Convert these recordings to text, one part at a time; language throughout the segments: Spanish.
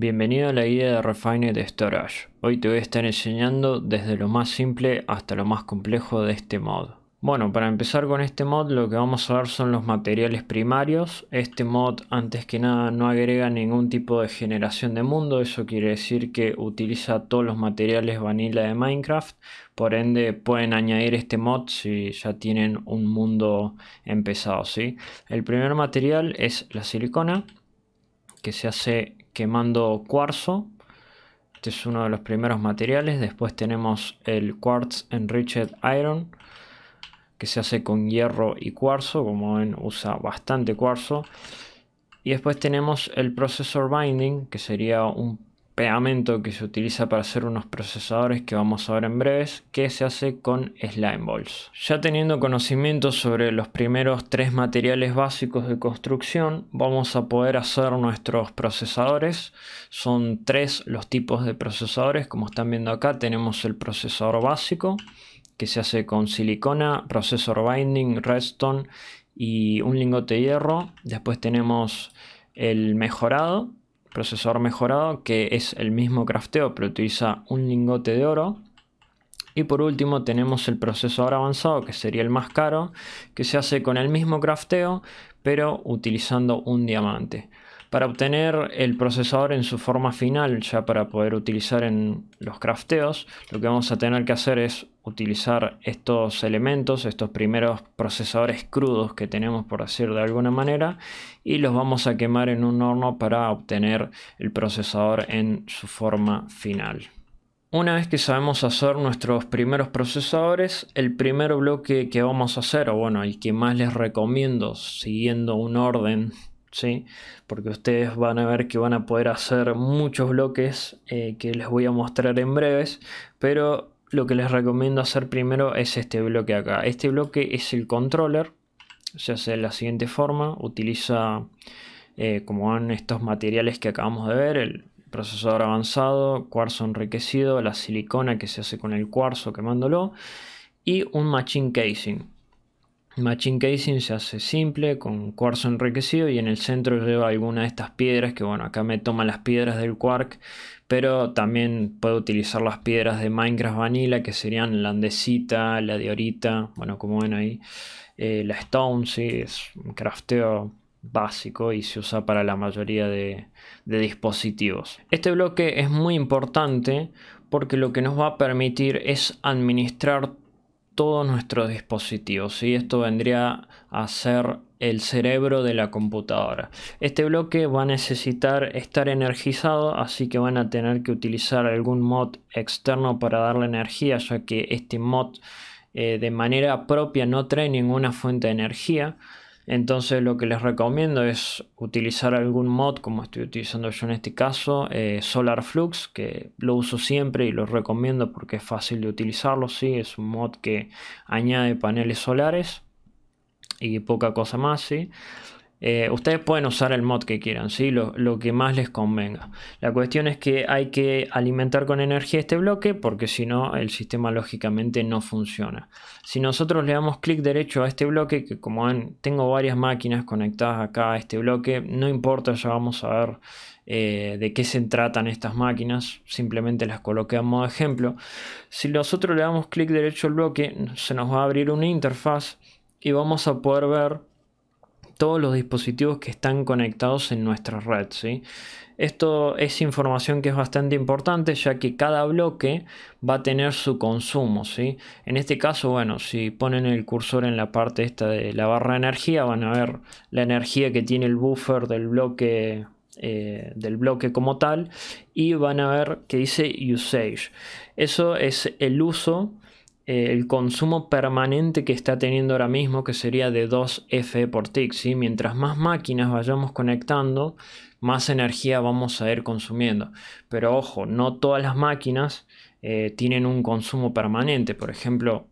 Bienvenido a la guía de de Storage. Hoy te voy a estar enseñando desde lo más simple hasta lo más complejo de este mod. Bueno, para empezar con este mod lo que vamos a ver son los materiales primarios. Este mod antes que nada no agrega ningún tipo de generación de mundo, eso quiere decir que utiliza todos los materiales vanilla de Minecraft, por ende pueden añadir este mod si ya tienen un mundo empezado. ¿sí? El primer material es la silicona, que se hace quemando cuarzo. Este es uno de los primeros materiales. Después tenemos el Quartz Enriched Iron, que se hace con hierro y cuarzo. Como ven, usa bastante cuarzo. Y después tenemos el Processor Binding, que sería un pegamento que se utiliza para hacer unos procesadores que vamos a ver en breves, que se hace con slime balls. Ya teniendo conocimiento sobre los primeros tres materiales básicos de construcción, vamos a poder hacer nuestros procesadores. Son tres los tipos de procesadores, como están viendo acá tenemos el procesador básico, que se hace con silicona, processor binding, redstone y un lingote de hierro. Después tenemos el mejorado, procesador mejorado que es el mismo crafteo pero utiliza un lingote de oro y por último tenemos el procesador avanzado que sería el más caro que se hace con el mismo crafteo pero utilizando un diamante para obtener el procesador en su forma final ya para poder utilizar en los crafteos lo que vamos a tener que hacer es utilizar estos elementos, estos primeros procesadores crudos que tenemos por hacer de alguna manera y los vamos a quemar en un horno para obtener el procesador en su forma final. Una vez que sabemos hacer nuestros primeros procesadores, el primer bloque que vamos a hacer, o bueno, el que más les recomiendo siguiendo un orden ¿Sí? Porque ustedes van a ver que van a poder hacer muchos bloques eh, que les voy a mostrar en breves, pero lo que les recomiendo hacer primero es este bloque acá. Este bloque es el controller. Se hace de la siguiente forma. Utiliza, eh, como van estos materiales que acabamos de ver. El procesador avanzado, cuarzo enriquecido, la silicona que se hace con el cuarzo quemándolo. Y un machine casing. machine casing se hace simple con cuarzo enriquecido y en el centro lleva alguna de estas piedras que bueno acá me toman las piedras del quark pero también puedo utilizar las piedras de Minecraft Vanilla, que serían la andesita, la diorita, bueno, como ven ahí, eh, la stone, sí, es un crafteo básico y se usa para la mayoría de, dispositivos. Este bloque es muy importante porque lo que nos va a permitir es administrar todos nuestros dispositivos y esto vendría a ser el cerebro de la computadora. Este bloque va a necesitar estar energizado, así que van a tener que utilizar algún mod externo para darle energía, ya que este mod eh, de manera propia no trae ninguna fuente de energía. Entonces lo que les recomiendo es utilizar algún mod como estoy utilizando yo en este caso, eh, Solar Flux, que lo uso siempre y lo recomiendo porque es fácil de utilizarlo, si es un mod que añade paneles solares y poca cosa más, ¿sí? Eh, ustedes pueden usar el mod que quieran, ¿sí? Lo, que más les convenga. La cuestión es que hay que alimentar con energía este bloque porque si no el sistema lógicamente no funciona. Si nosotros le damos clic derecho a este bloque, que como ven tengo varias máquinas conectadas acá a este bloque, no importa, ya vamos a ver eh, de qué se tratan estas máquinas, simplemente las coloqué a modo ejemplo. Si nosotros le damos clic derecho al bloque, se nos va a abrir una interfaz y vamos a poder ver todos los dispositivos que están conectados en nuestra red. ¿sí? Esto es información que es bastante importante ya que cada bloque va a tener su consumo. ¿sí? En este caso, bueno, si ponen el cursor en la parte esta de la barra de energía, van a ver la energía que tiene el buffer del bloque. Eh, del bloque como tal y van a ver que dice usage eso es el uso eh, el consumo permanente que está teniendo ahora mismo, que sería de 2 F por tick. Mientras más máquinas vayamos conectando, más energía vamos a ir consumiendo. Pero ojo, no todas las máquinas eh, tienen un consumo permanente. Por ejemplo,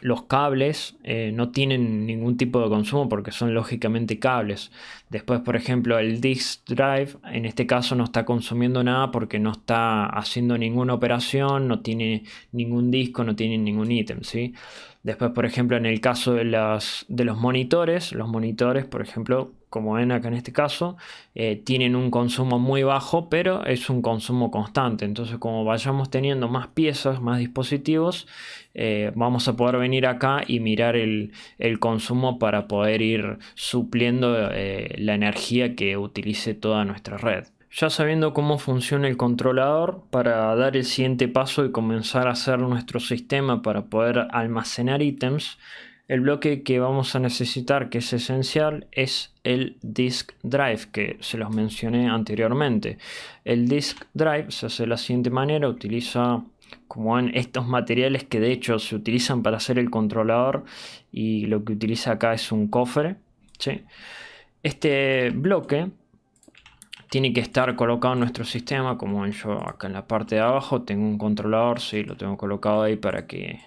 los cables eh, no tienen ningún tipo de consumo porque son lógicamente cables. Después, por ejemplo, el disk drive en este caso no está consumiendo nada porque no está haciendo ninguna operación, no tiene ningún disco, no tiene ningún ítem, ¿sí? Después, por ejemplo, en el caso de, las, de los monitores, los monitores, por ejemplo, como ven acá en este caso, eh, tienen un consumo muy bajo, pero es un consumo constante. Entonces, como vayamos teniendo más piezas, más dispositivos, eh, vamos a poder venir acá y mirar el, consumo para poder ir supliendo eh, la energía que utilice toda nuestra red. Ya sabiendo cómo funciona el controlador, para dar el siguiente paso y comenzar a hacer nuestro sistema para poder almacenar ítems, el bloque que vamos a necesitar que es esencial es el disk drive que se los mencioné anteriormente el disk drive se hace de la siguiente manera utiliza como ven estos materiales que de hecho se utilizan para hacer el controlador y lo que utiliza acá es un cofre este bloque tiene que estar colocado en nuestro sistema como ven yo acá en la parte de abajo tengo un controlador sí lo tengo colocado ahí para que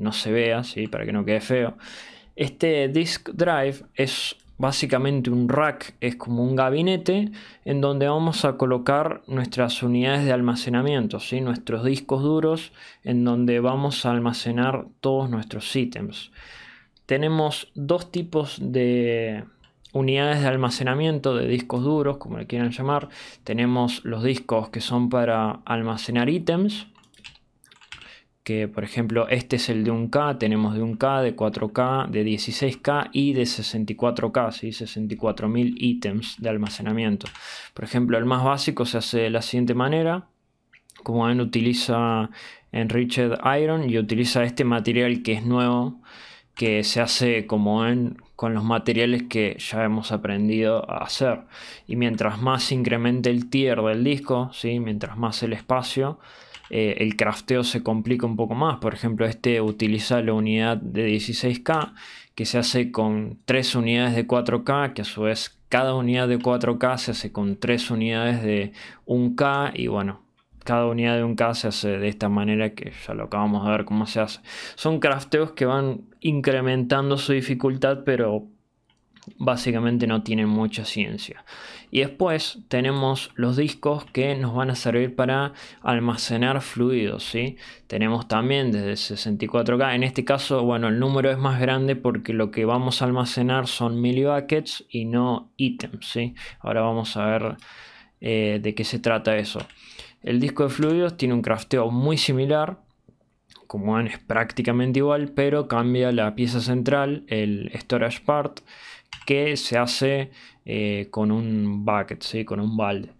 no se vea, ¿sí? para que no quede feo. Este disk drive es básicamente un rack, es como un gabinete en donde vamos a colocar nuestras unidades de almacenamiento, ¿sí? nuestros discos duros, en donde vamos a almacenar todos nuestros ítems. Tenemos dos tipos de unidades de almacenamiento de discos duros, como le quieran llamar. Tenemos los discos que son para almacenar ítems que por ejemplo este es el de 1K, tenemos de 1K, de 4K, de 16K y de 64K, 64.000 ítems de almacenamiento. Por ejemplo, el más básico se hace de la siguiente manera. Como ven, utiliza Enriched Iron y utiliza este material que es nuevo, que se hace como ven con los materiales que ya hemos aprendido a hacer. Y mientras más incremente el tier del disco, ¿sí? mientras más el espacio, eh, el crafteo se complica un poco más. Por ejemplo, este utiliza la unidad de 16K que se hace con tres unidades de 4K, que a su vez cada unidad de 4K se hace con tres unidades de 1K y bueno, cada unidad de un K se hace de esta manera que ya lo acabamos de ver cómo se hace. Son crafteos que van incrementando su dificultad, pero básicamente no tienen mucha ciencia. Y después tenemos los discos que nos van a servir para almacenar fluidos. ¿sí? Tenemos también desde 64K. En este caso, bueno, el número es más grande porque lo que vamos a almacenar son millibuckets y no ítems. ¿sí? Ahora vamos a ver eh, de qué se trata eso. El disco de fluidos tiene un crafteo muy similar, como ven es prácticamente igual, pero cambia la pieza central, el storage part, que se hace eh, con un bucket, con un balde.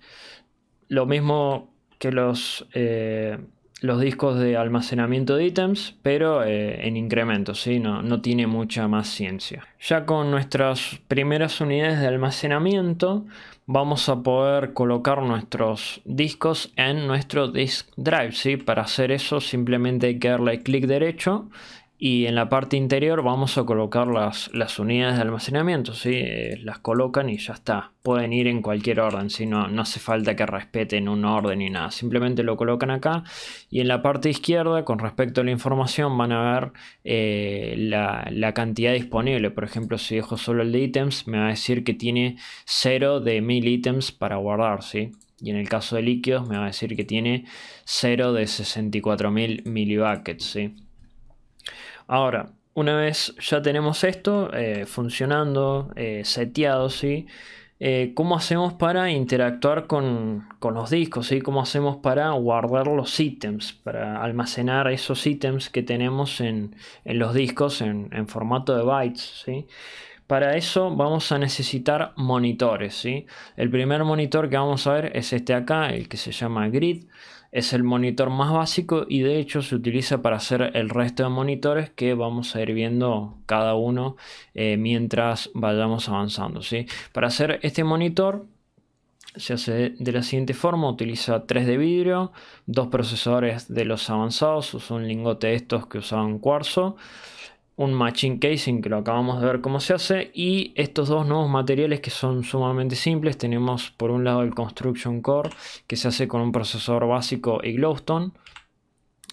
Lo mismo que los, eh, los discos de almacenamiento de ítems, pero eh, en incremento, ¿sí? no, no tiene mucha más ciencia. Ya con nuestras primeras unidades de almacenamiento vamos a poder colocar nuestros discos en nuestro disk drive. ¿sí? Para hacer eso simplemente hay que darle clic derecho y en la parte interior vamos a colocar las, las unidades de almacenamiento, ¿sí? Eh, las colocan y ya está. Pueden ir en cualquier orden, si no, no hace falta que respeten un orden ni nada, simplemente lo colocan acá y en la parte izquierda con respecto a la información van a ver eh, la, cantidad disponible. Por ejemplo, si dejo solo el de ítems me va a decir que tiene 0 de 1000 ítems para guardar, ¿sí? Y en el caso de líquidos me va a decir que tiene 0 de 64.000 milibuckets, ¿sí? Ahora, una vez ya tenemos esto eh, funcionando, eh, seteado, ¿sí? Eh, ¿Cómo hacemos para interactuar con, los discos? ¿sí? ¿Cómo hacemos para guardar los ítems? Para almacenar esos ítems que tenemos en, los discos en, en, formato de bytes. ¿sí? Para eso vamos a necesitar monitores. ¿sí? El primer monitor que vamos a ver es este acá, el que se llama Grid. Es el monitor más básico y de hecho se utiliza para hacer el resto de monitores que vamos a ir viendo cada uno eh, mientras vayamos avanzando. ¿sí? Para hacer este monitor se hace de la siguiente forma, utiliza 3 de vidrio, dos procesadores de los avanzados, usa un lingote estos que usaban cuarzo, un matching casing que lo acabamos de ver cómo se hace y estos dos nuevos materiales que son sumamente simples tenemos por un lado el construction core que se hace con un procesador básico y glowstone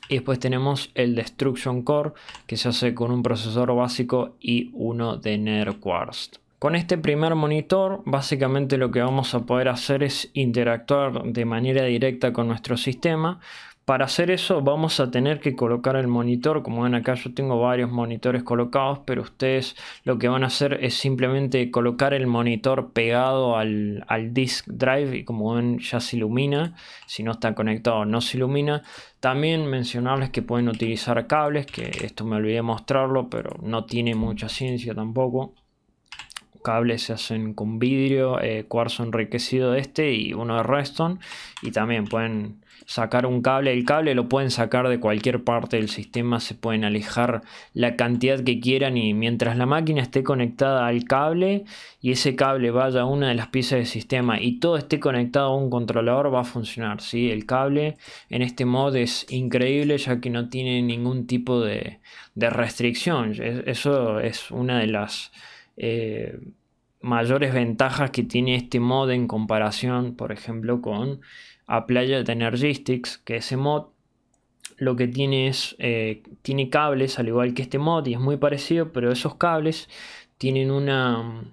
y después tenemos el destruction core que se hace con un procesador básico y uno de nerquarst con este primer monitor básicamente lo que vamos a poder hacer es interactuar de manera directa con nuestro sistema para hacer eso vamos a tener que colocar el monitor, como ven acá yo tengo varios monitores colocados, pero ustedes lo que van a hacer es simplemente colocar el monitor pegado al, disk drive y como ven ya se ilumina, si no está conectado no se ilumina. También mencionarles que pueden utilizar cables, que esto me olvidé mostrarlo, pero no tiene mucha ciencia tampoco cables se hacen con vidrio, eh, cuarzo enriquecido de este y uno de redstone. Y también pueden sacar un cable, el cable lo pueden sacar de cualquier parte del sistema, se pueden alejar la cantidad que quieran y mientras la máquina esté conectada al cable y ese cable vaya a una de las piezas del sistema y todo esté conectado a un controlador va a funcionar, ¿sí? El cable en este mod es increíble ya que no tiene ningún tipo de, restricción, eso es una de las... Eh, mayores ventajas que tiene este mod en comparación, por ejemplo, con de Energistics, que ese mod lo que tiene es, eh, tiene cables al igual que este mod y es muy parecido, pero esos cables tienen una,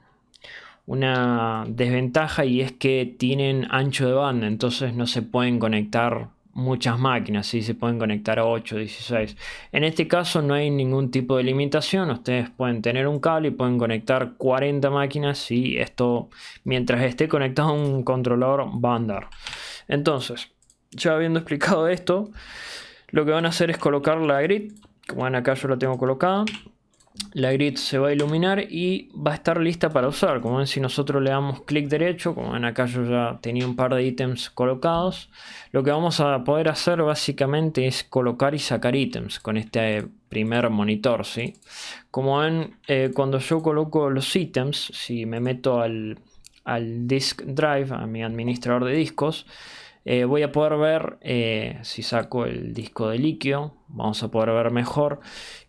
una desventaja y es que tienen ancho de banda, entonces no se pueden conectar muchas máquinas, ¿sí? se pueden conectar a 8, 16. En este caso no hay ningún tipo de limitación, ustedes pueden tener un cable y pueden conectar 40 máquinas y esto mientras esté conectado a un controlador va a andar. Entonces, ya habiendo explicado esto, lo que van a hacer es colocar la grid, como ven acá yo la tengo colocada, la grid se va a iluminar y va a estar lista para usar. Como ven, si nosotros le damos clic derecho, como ven acá yo ya tenía un par de ítems colocados, lo que vamos a poder hacer básicamente es colocar y sacar ítems con este primer monitor. ¿sí? Como ven, eh, cuando yo coloco los ítems, si me meto al, al disk drive, a mi administrador de discos, eh, voy a poder ver eh, si saco el disco de líquido, vamos a poder ver mejor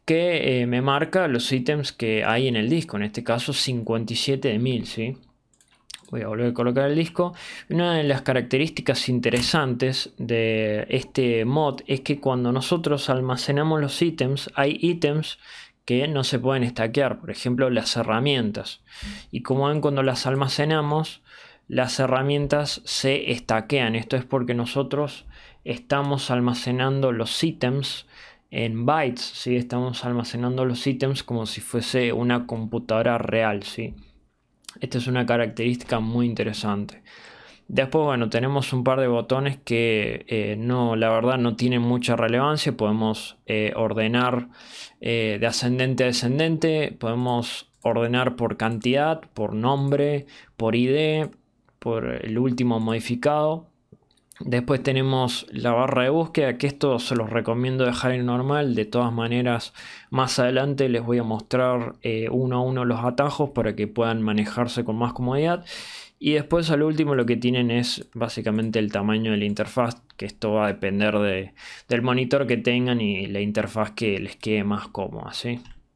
que eh, me marca los ítems que hay en el disco, en este caso 57 de ¿sí? Voy a volver a colocar el disco. Una de las características interesantes de este mod es que cuando nosotros almacenamos los ítems, hay ítems que no se pueden estaquear. por ejemplo las herramientas. Y como ven cuando las almacenamos, las herramientas se estaquean. Esto es porque nosotros estamos almacenando los ítems en bytes, ¿sí? estamos almacenando los ítems como si fuese una computadora real. ¿sí? Esta es una característica muy interesante. Después, bueno, tenemos un par de botones que eh, no, la verdad no tienen mucha relevancia. Podemos eh, ordenar eh, de ascendente a descendente, podemos ordenar por cantidad, por nombre, por ID, por el último modificado. Después tenemos la barra de búsqueda, que esto se los recomiendo dejar en normal. De todas maneras, más adelante les voy a mostrar eh, uno a uno los atajos para que puedan manejarse con más comodidad. Y después al último lo que tienen es básicamente el tamaño de la interfaz, que esto va a depender del monitor que tengan y la interfaz que les quede más cómoda.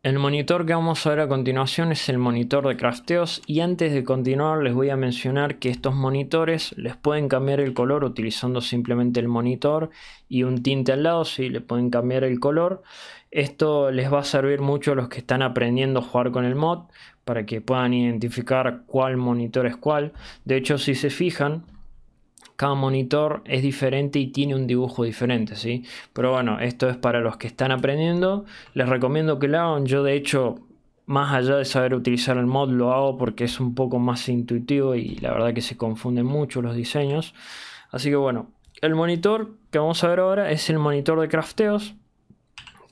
El monitor que vamos a ver a continuación es el monitor de crafteos y antes de continuar les voy a mencionar que estos monitores les pueden cambiar el color utilizando simplemente el monitor y un tinte al lado si le pueden cambiar el color. Esto les va a servir mucho a los que están aprendiendo a jugar con el mod para que puedan identificar cuál monitor es cuál. De hecho si se fijan cada monitor es diferente y tiene un dibujo diferente, ¿sí? Pero bueno, esto es para los que están aprendiendo. Les recomiendo que lo hagan. Yo de hecho, más allá de saber utilizar el mod, lo hago porque es un poco más intuitivo y la verdad que se confunden mucho los diseños. Así que bueno, el monitor que vamos a ver ahora es el monitor de crafteos.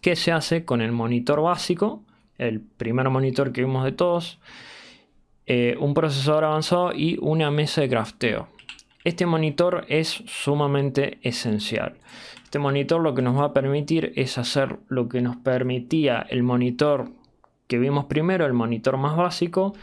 que se hace con el monitor básico? El primer monitor que vimos de todos. Eh, un procesador avanzado y una mesa de crafteo. Este monitor es sumamente esencial. Este monitor lo que nos va a permitir es hacer lo que nos permitía el monitor que vimos primero, el monitor más básico,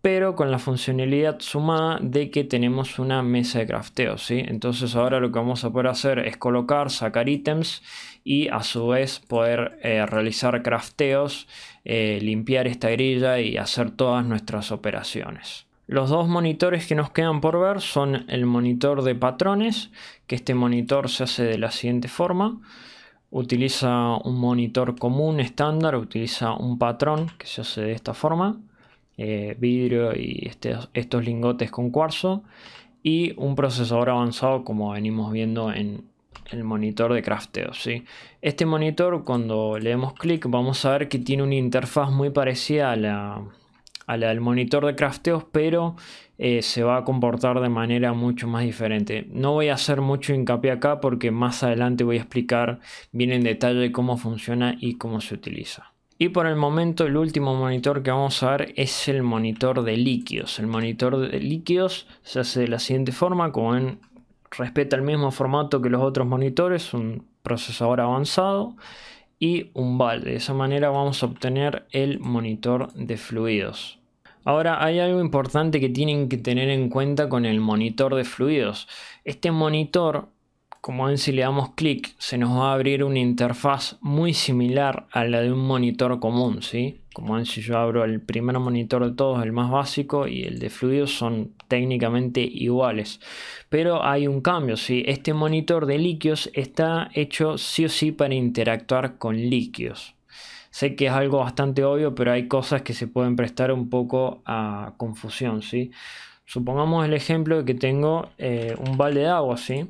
pero con la funcionalidad sumada de que tenemos una mesa de crafteo, Entonces ahora lo que vamos a poder hacer es colocar, sacar ítems y a su vez poder eh, realizar crafteos, eh, limpiar esta grilla y hacer todas nuestras operaciones. Los dos monitores que nos quedan por ver son el monitor de patrones, que este monitor se hace de la siguiente forma. Utiliza un monitor común estándar, utiliza un patrón que se hace de esta forma, eh, vidrio y este, estos lingotes con cuarzo, y un procesador avanzado como venimos viendo en, el monitor de crafteo. Este monitor, cuando le demos clic, vamos a ver que tiene una interfaz muy parecida a la, a la del monitor de crafteos, pero eh, se va a comportar de manera mucho más diferente. No voy a hacer mucho hincapié acá porque más adelante voy a explicar bien en detalle cómo funciona y cómo se utiliza. Y por el momento el último monitor que vamos a ver es el monitor de líquidos. El monitor de líquidos se hace de la siguiente forma, como ven, respeta el mismo formato que los otros monitores, un procesador avanzado y un balde. De esa manera vamos a obtener el monitor de fluidos. Ahora hay algo importante que tienen que tener en cuenta con el monitor de fluidos. Este monitor como ven si le damos clic, se nos va a abrir una interfaz muy similar a la de un monitor común, ¿sí? Como ven si yo abro el primer monitor de todos, el más básico, y el de fluidos son técnicamente iguales. Pero hay un cambio, ¿sí? Este monitor de líquidos está hecho sí o sí para interactuar con líquidos. Sé que es algo bastante obvio, pero hay cosas que se pueden prestar un poco a confusión, ¿sí? Supongamos el ejemplo de que tengo eh, un balde de agua, ¿sí?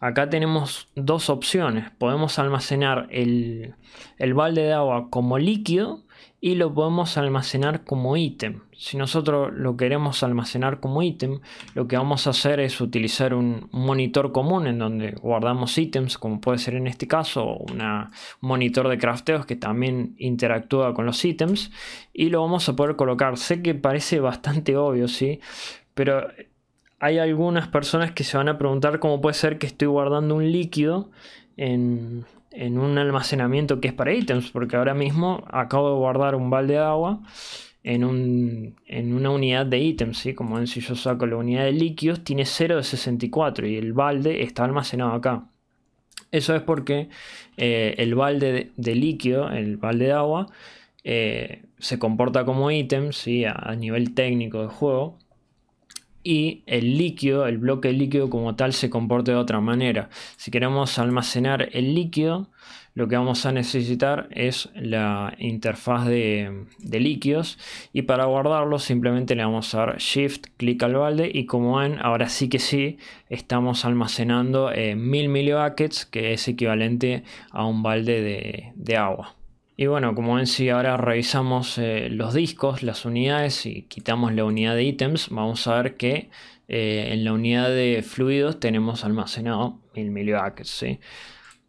Acá tenemos dos opciones. Podemos almacenar el, balde de agua como líquido y lo podemos almacenar como ítem. Si nosotros lo queremos almacenar como ítem, lo que vamos a hacer es utilizar un monitor común en donde guardamos ítems, como puede ser en este caso, un monitor de crafteos que también interactúa con los ítems, y lo vamos a poder colocar. Sé que parece bastante obvio, ¿sí? pero hay algunas personas que se van a preguntar cómo puede ser que estoy guardando un líquido en, un almacenamiento que es para ítems, porque ahora mismo acabo de guardar un balde de agua en, una unidad de ítems, ¿sí? como ven si yo saco la unidad de líquidos tiene 0 de 64 y el balde está almacenado acá. Eso es porque eh, el balde de, líquido, el balde de agua, eh, se comporta como ítem ¿sí? a, a nivel técnico del juego y el líquido, el bloque líquido como tal se comporte de otra manera. Si queremos almacenar el líquido, lo que vamos a necesitar es la interfaz de, líquidos y para guardarlo simplemente le vamos a dar shift, clic al balde y como ven ahora sí que sí estamos almacenando eh, 1000 milibuckets que es equivalente a un balde de agua. Y bueno, como ven, si ahora revisamos eh, los discos, las unidades y quitamos la unidad de ítems, vamos a ver que eh, en la unidad de fluidos tenemos almacenado 1000 mA. ¿sí?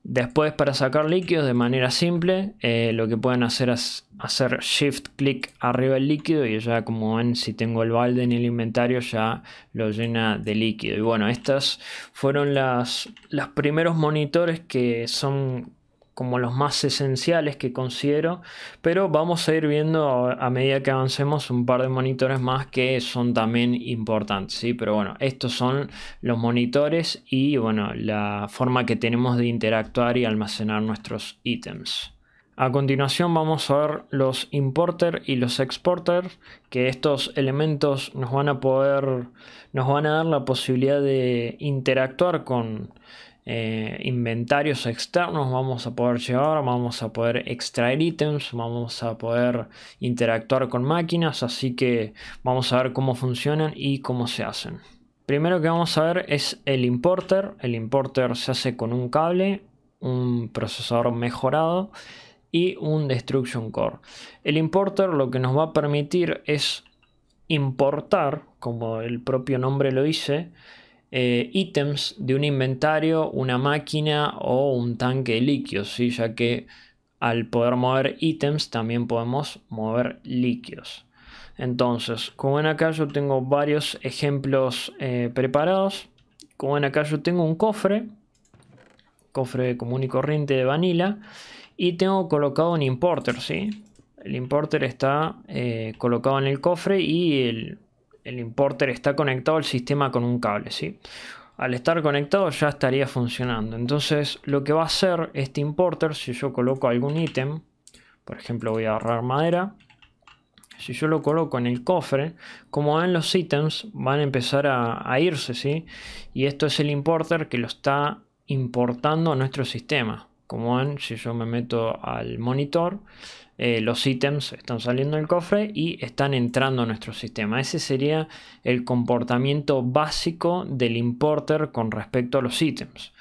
Después, para sacar líquidos de manera simple, eh, lo que pueden hacer es hacer shift clic arriba del líquido y ya como ven, si tengo el balde en el inventario ya lo llena de líquido. Y bueno, estas fueron las, los primeros monitores que son como los más esenciales que considero, pero vamos a ir viendo a, medida que avancemos un par de monitores más que son también importantes, ¿sí? Pero bueno, estos son los monitores y bueno, la forma que tenemos de interactuar y almacenar nuestros ítems. A continuación vamos a ver los importer y los exporter, que estos elementos nos van a poder, nos van a dar la posibilidad de interactuar con eh, inventarios externos, vamos a poder llevar, vamos a poder extraer ítems, vamos a poder interactuar con máquinas, así que vamos a ver cómo funcionan y cómo se hacen. Primero que vamos a ver es el importer, el importer se hace con un cable, un procesador mejorado y un destruction core. El importer lo que nos va a permitir es importar, como el propio nombre lo dice, eh, ítems de un inventario, una máquina o un tanque de líquidos, ¿sí? ya que al poder mover ítems también podemos mover líquidos. Entonces, como ven acá yo tengo varios ejemplos eh, preparados. Como ven acá yo tengo un cofre, cofre común y corriente de vanilla, y tengo colocado un importer, ¿sí? El importer está eh, colocado en el cofre y el el importer está conectado al sistema con un cable, ¿sí? Al estar conectado ya estaría funcionando. Entonces lo que va a hacer este importer, si yo coloco algún ítem, por ejemplo voy a agarrar madera, si yo lo coloco en el cofre, como ven los ítems van a empezar a, irse, ¿sí? Y esto es el importer que lo está importando a nuestro sistema. Como ven, si yo me meto al monitor, eh, los ítems están saliendo del cofre y están entrando a nuestro sistema. Ese sería el comportamiento básico del importer con respecto a los ítems.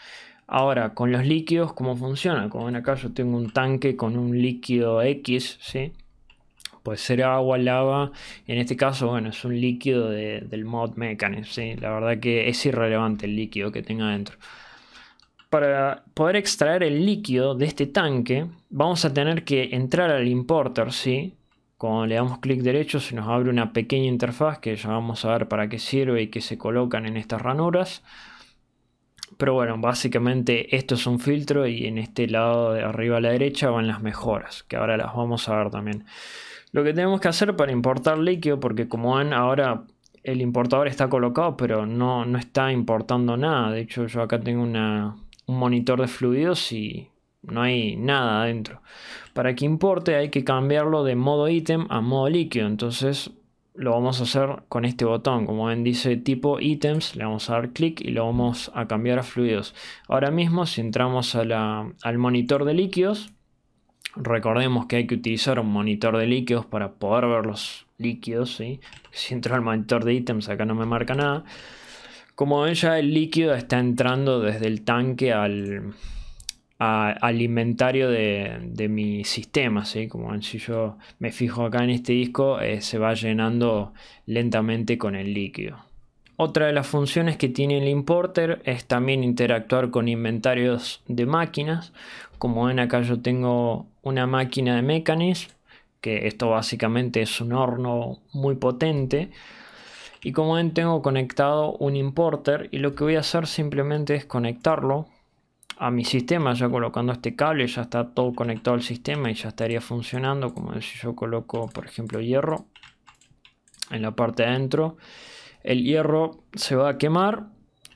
Ahora, con los líquidos, ¿cómo funciona? Como ven acá, yo tengo un tanque con un líquido X, ¿sí? Puede ser agua, lava. En este caso, bueno, es un líquido del mod Mechanics, ¿sí? La verdad que es irrelevante el líquido que tenga adentro. Para poder extraer el líquido de este tanque, vamos a tener que entrar al importer, ¿sí? Cuando le damos clic derecho se nos abre una pequeña interfaz que ya vamos a ver para qué sirve y que se colocan en estas ranuras. Pero bueno, básicamente esto es un filtro y en este lado de arriba a la derecha van las mejoras, que ahora las vamos a ver también. Lo que tenemos que hacer para importar líquido, porque como ven ahora el importador está colocado, pero no, no está importando nada. De hecho yo acá tengo una, un monitor de fluidos y no hay nada adentro. Para que importe hay que cambiarlo de modo ítem a modo líquido. Entonces lo vamos a hacer con este botón. Como ven dice tipo ítems, le vamos a dar clic y lo vamos a cambiar a fluidos. Ahora mismo si entramos al monitor de líquidos, recordemos que hay que utilizar un monitor de líquidos para poder ver los líquidos. Si entro al monitor de ítems acá no me marca nada. Como ven ya el líquido está entrando desde el tanque al, inventario de, mi sistema. Como ven, si yo me fijo acá en este disco, eh, se va llenando lentamente con el líquido. Otra de las funciones que tiene el importer es también interactuar con inventarios de máquinas. Como ven acá yo tengo una máquina de Mechanism, que esto básicamente es un horno muy potente y como ven tengo conectado un importer y lo que voy a hacer simplemente es conectarlo a mi sistema ya colocando este cable ya está todo conectado al sistema y ya estaría funcionando como si yo coloco por ejemplo hierro en la parte de adentro el hierro se va a quemar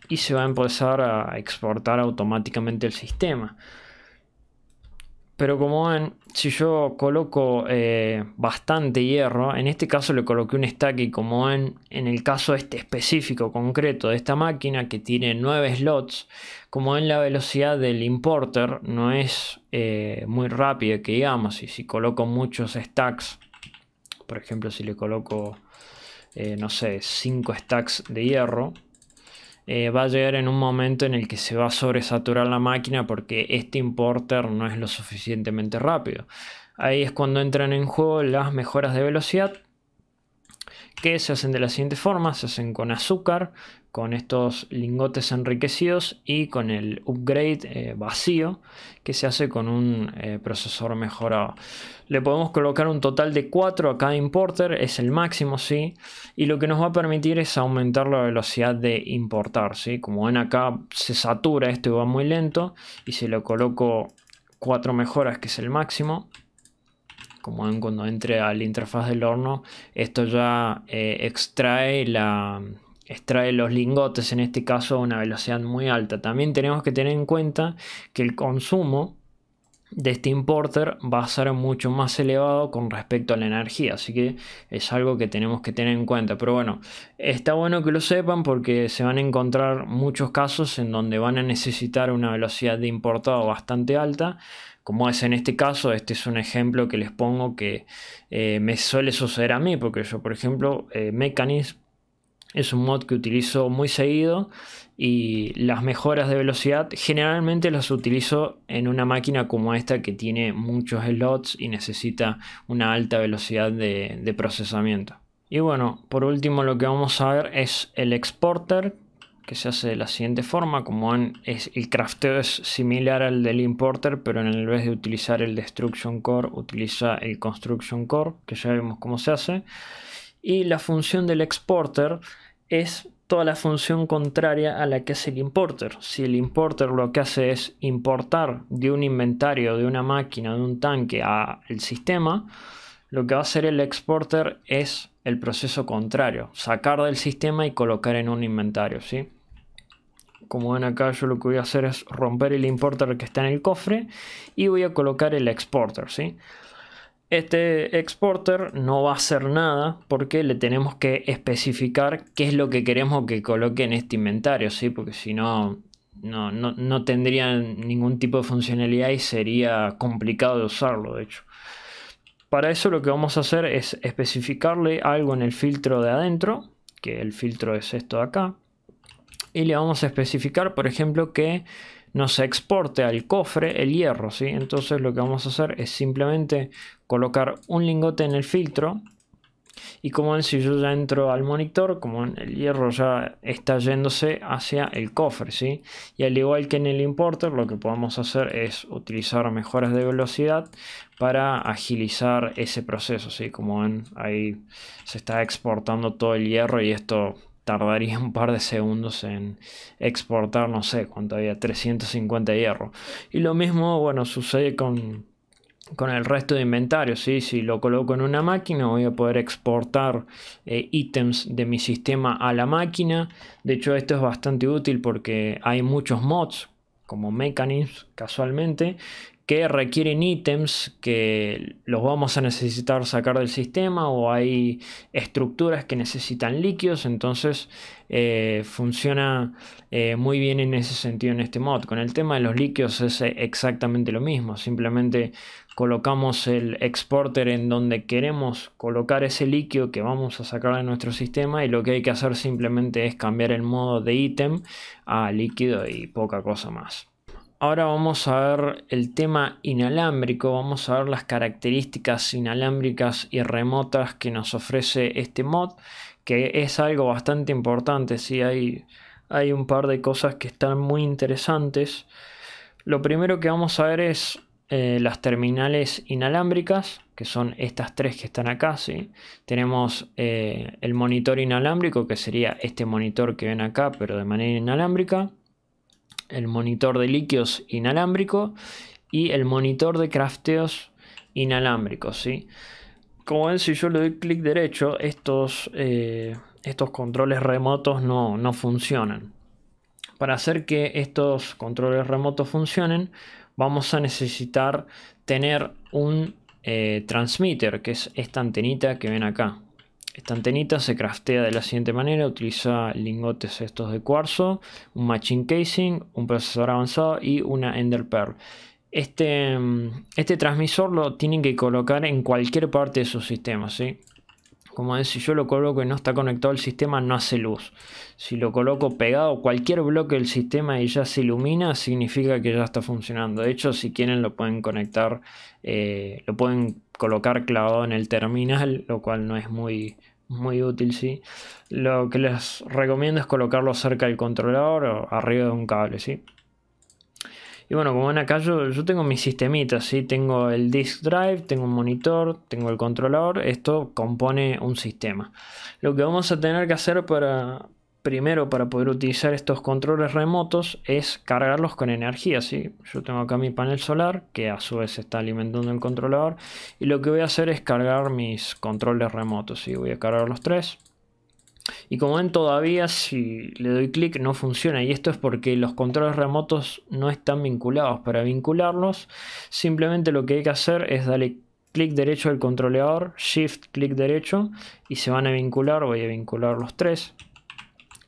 y se va a empezar a exportar automáticamente el sistema pero como ven, si yo coloco eh, bastante hierro, en este caso le coloqué un stack y como ven, en el caso este específico concreto de esta máquina que tiene 9 slots, como ven la velocidad del importer no es eh, muy rápida que digamos, y si coloco muchos stacks, por ejemplo si le coloco, eh, no sé, 5 stacks de hierro, eh, va a llegar en un momento en el que se va a sobresaturar la máquina porque este importer no es lo suficientemente rápido. Ahí es cuando entran en juego las mejoras de velocidad que se hacen de la siguiente forma, se hacen con azúcar, con estos lingotes enriquecidos y con el upgrade eh, vacío que se hace con un eh, procesador mejorado. Le podemos colocar un total de 4 a cada importer, es el máximo, sí, y lo que nos va a permitir es aumentar la velocidad de importar, sí. Como ven acá se satura, este va muy lento y si lo coloco 4 mejoras que es el máximo, como ven cuando entre a la interfaz del horno, esto ya eh, extrae, extrae los lingotes, en este caso a una velocidad muy alta. También tenemos que tener en cuenta que el consumo de este importer va a ser mucho más elevado con respecto a la energía, así que es algo que tenemos que tener en cuenta. Pero bueno, está bueno que lo sepan porque se van a encontrar muchos casos en donde van a necesitar una velocidad de importado bastante alta como es en este caso, este es un ejemplo que les pongo que eh, me suele suceder a mí, porque yo, por ejemplo, eh, Mechanism es un mod que utilizo muy seguido y las mejoras de velocidad generalmente las utilizo en una máquina como esta que tiene muchos slots y necesita una alta velocidad de procesamiento. Y bueno, por último lo que vamos a ver es el exporter que se hace de la siguiente forma, como es, el crafteo es similar al del importer, pero en vez de utilizar el destruction core, utiliza el construction core, que ya vemos cómo se hace. Y la función del exporter es toda la función contraria a la que hace el importer. Si el importer lo que hace es importar de un inventario, de una máquina, de un tanque al sistema, lo que va a hacer el exporter es el proceso contrario, sacar del sistema y colocar en un inventario, ¿sí? Como ven acá, yo lo que voy a hacer es romper el importer que está en el cofre y voy a colocar el exporter, ¿sí? Este exporter no va a hacer nada porque le tenemos que especificar qué es lo que queremos que coloque en este inventario, ¿sí? Porque si no, no, no, tendría ningún tipo de funcionalidad y sería complicado de usarlo, de hecho. Para eso lo que vamos a hacer es especificarle algo en el filtro de adentro, que el filtro es esto de acá, y le vamos a especificar, por ejemplo, que nos exporte al cofre el hierro, ¿sí? Entonces lo que vamos a hacer es simplemente colocar un lingote en el filtro y como ven, si yo ya entro al monitor, como el hierro ya está yéndose hacia el cofre, ¿sí? Y al igual que en el importer, lo que podemos hacer es utilizar mejoras de velocidad para agilizar ese proceso. ¿sí? Como ven, ahí se está exportando todo el hierro y esto tardaría un par de segundos en exportar, no sé, cuánto había, 350 hierro. Y lo mismo, bueno, sucede con, con el resto de inventario. Si lo coloco en una máquina, voy a poder exportar eh, ítems de mi sistema a la máquina. De hecho, esto es bastante útil porque hay muchos mods como mechanisms casualmente que requieren ítems que los vamos a necesitar sacar del sistema o hay estructuras que necesitan líquidos, entonces eh, funciona eh, muy bien en ese sentido en este mod. Con el tema de los líquidos es eh, exactamente lo mismo, simplemente colocamos el exporter en donde queremos colocar ese líquido que vamos a sacar de nuestro sistema y lo que hay que hacer simplemente es cambiar el modo de ítem a líquido y poca cosa más. Ahora vamos a ver el tema inalámbrico, vamos a ver las características inalámbricas y remotas que nos ofrece este mod, que es algo bastante importante, ¿sí? hay, hay un par de cosas que están muy interesantes. Lo primero que vamos a ver es eh, las terminales inalámbricas, que son estas tres que están acá. ¿sí? Tenemos eh, el monitor inalámbrico, que sería este monitor que ven acá, pero de manera inalámbrica el monitor de líquidos inalámbrico y el monitor de crafteos inalámbricos. ¿sí? Como ven, si yo le doy clic derecho, estos, eh, estos controles remotos no, no funcionan. Para hacer que estos controles remotos funcionen, vamos a necesitar tener un eh, transmitter, que es esta antenita que ven acá. Esta antenita se craftea de la siguiente manera, utiliza lingotes estos de cuarzo, un matching casing, un procesador avanzado y una ender pearl. Este, mm, este transmisor lo tienen que colocar en cualquier parte de su sistema, ¿sí? Como es, si yo lo coloco y no está conectado al sistema, no hace luz. Si lo coloco pegado a cualquier bloque del sistema y ya se ilumina, significa que ya está funcionando. De hecho, si quieren lo pueden conectar, eh, lo pueden colocar clavado en el terminal, lo cual no es muy, muy útil, ¿sí? Lo que les recomiendo es colocarlo cerca del controlador o arriba de un cable, ¿sí? Y bueno, como ven acá, yo, tengo mis sistemitas, ¿sí? Tengo el disk drive, tengo un monitor, tengo el controlador. Esto compone un sistema. Lo que vamos a tener que hacer para, primero para poder utilizar estos controles remotos es cargarlos con energía. ¿sí? Yo tengo acá mi panel solar que a su vez está alimentando el controlador y lo que voy a hacer es cargar mis controles remotos. ¿sí? Voy a cargar los tres. Y como ven todavía si le doy clic no funciona y esto es porque los controles remotos no están vinculados. Para vincularlos simplemente lo que hay que hacer es darle clic derecho al controlador, shift clic derecho y se van a vincular, voy a vincular los tres.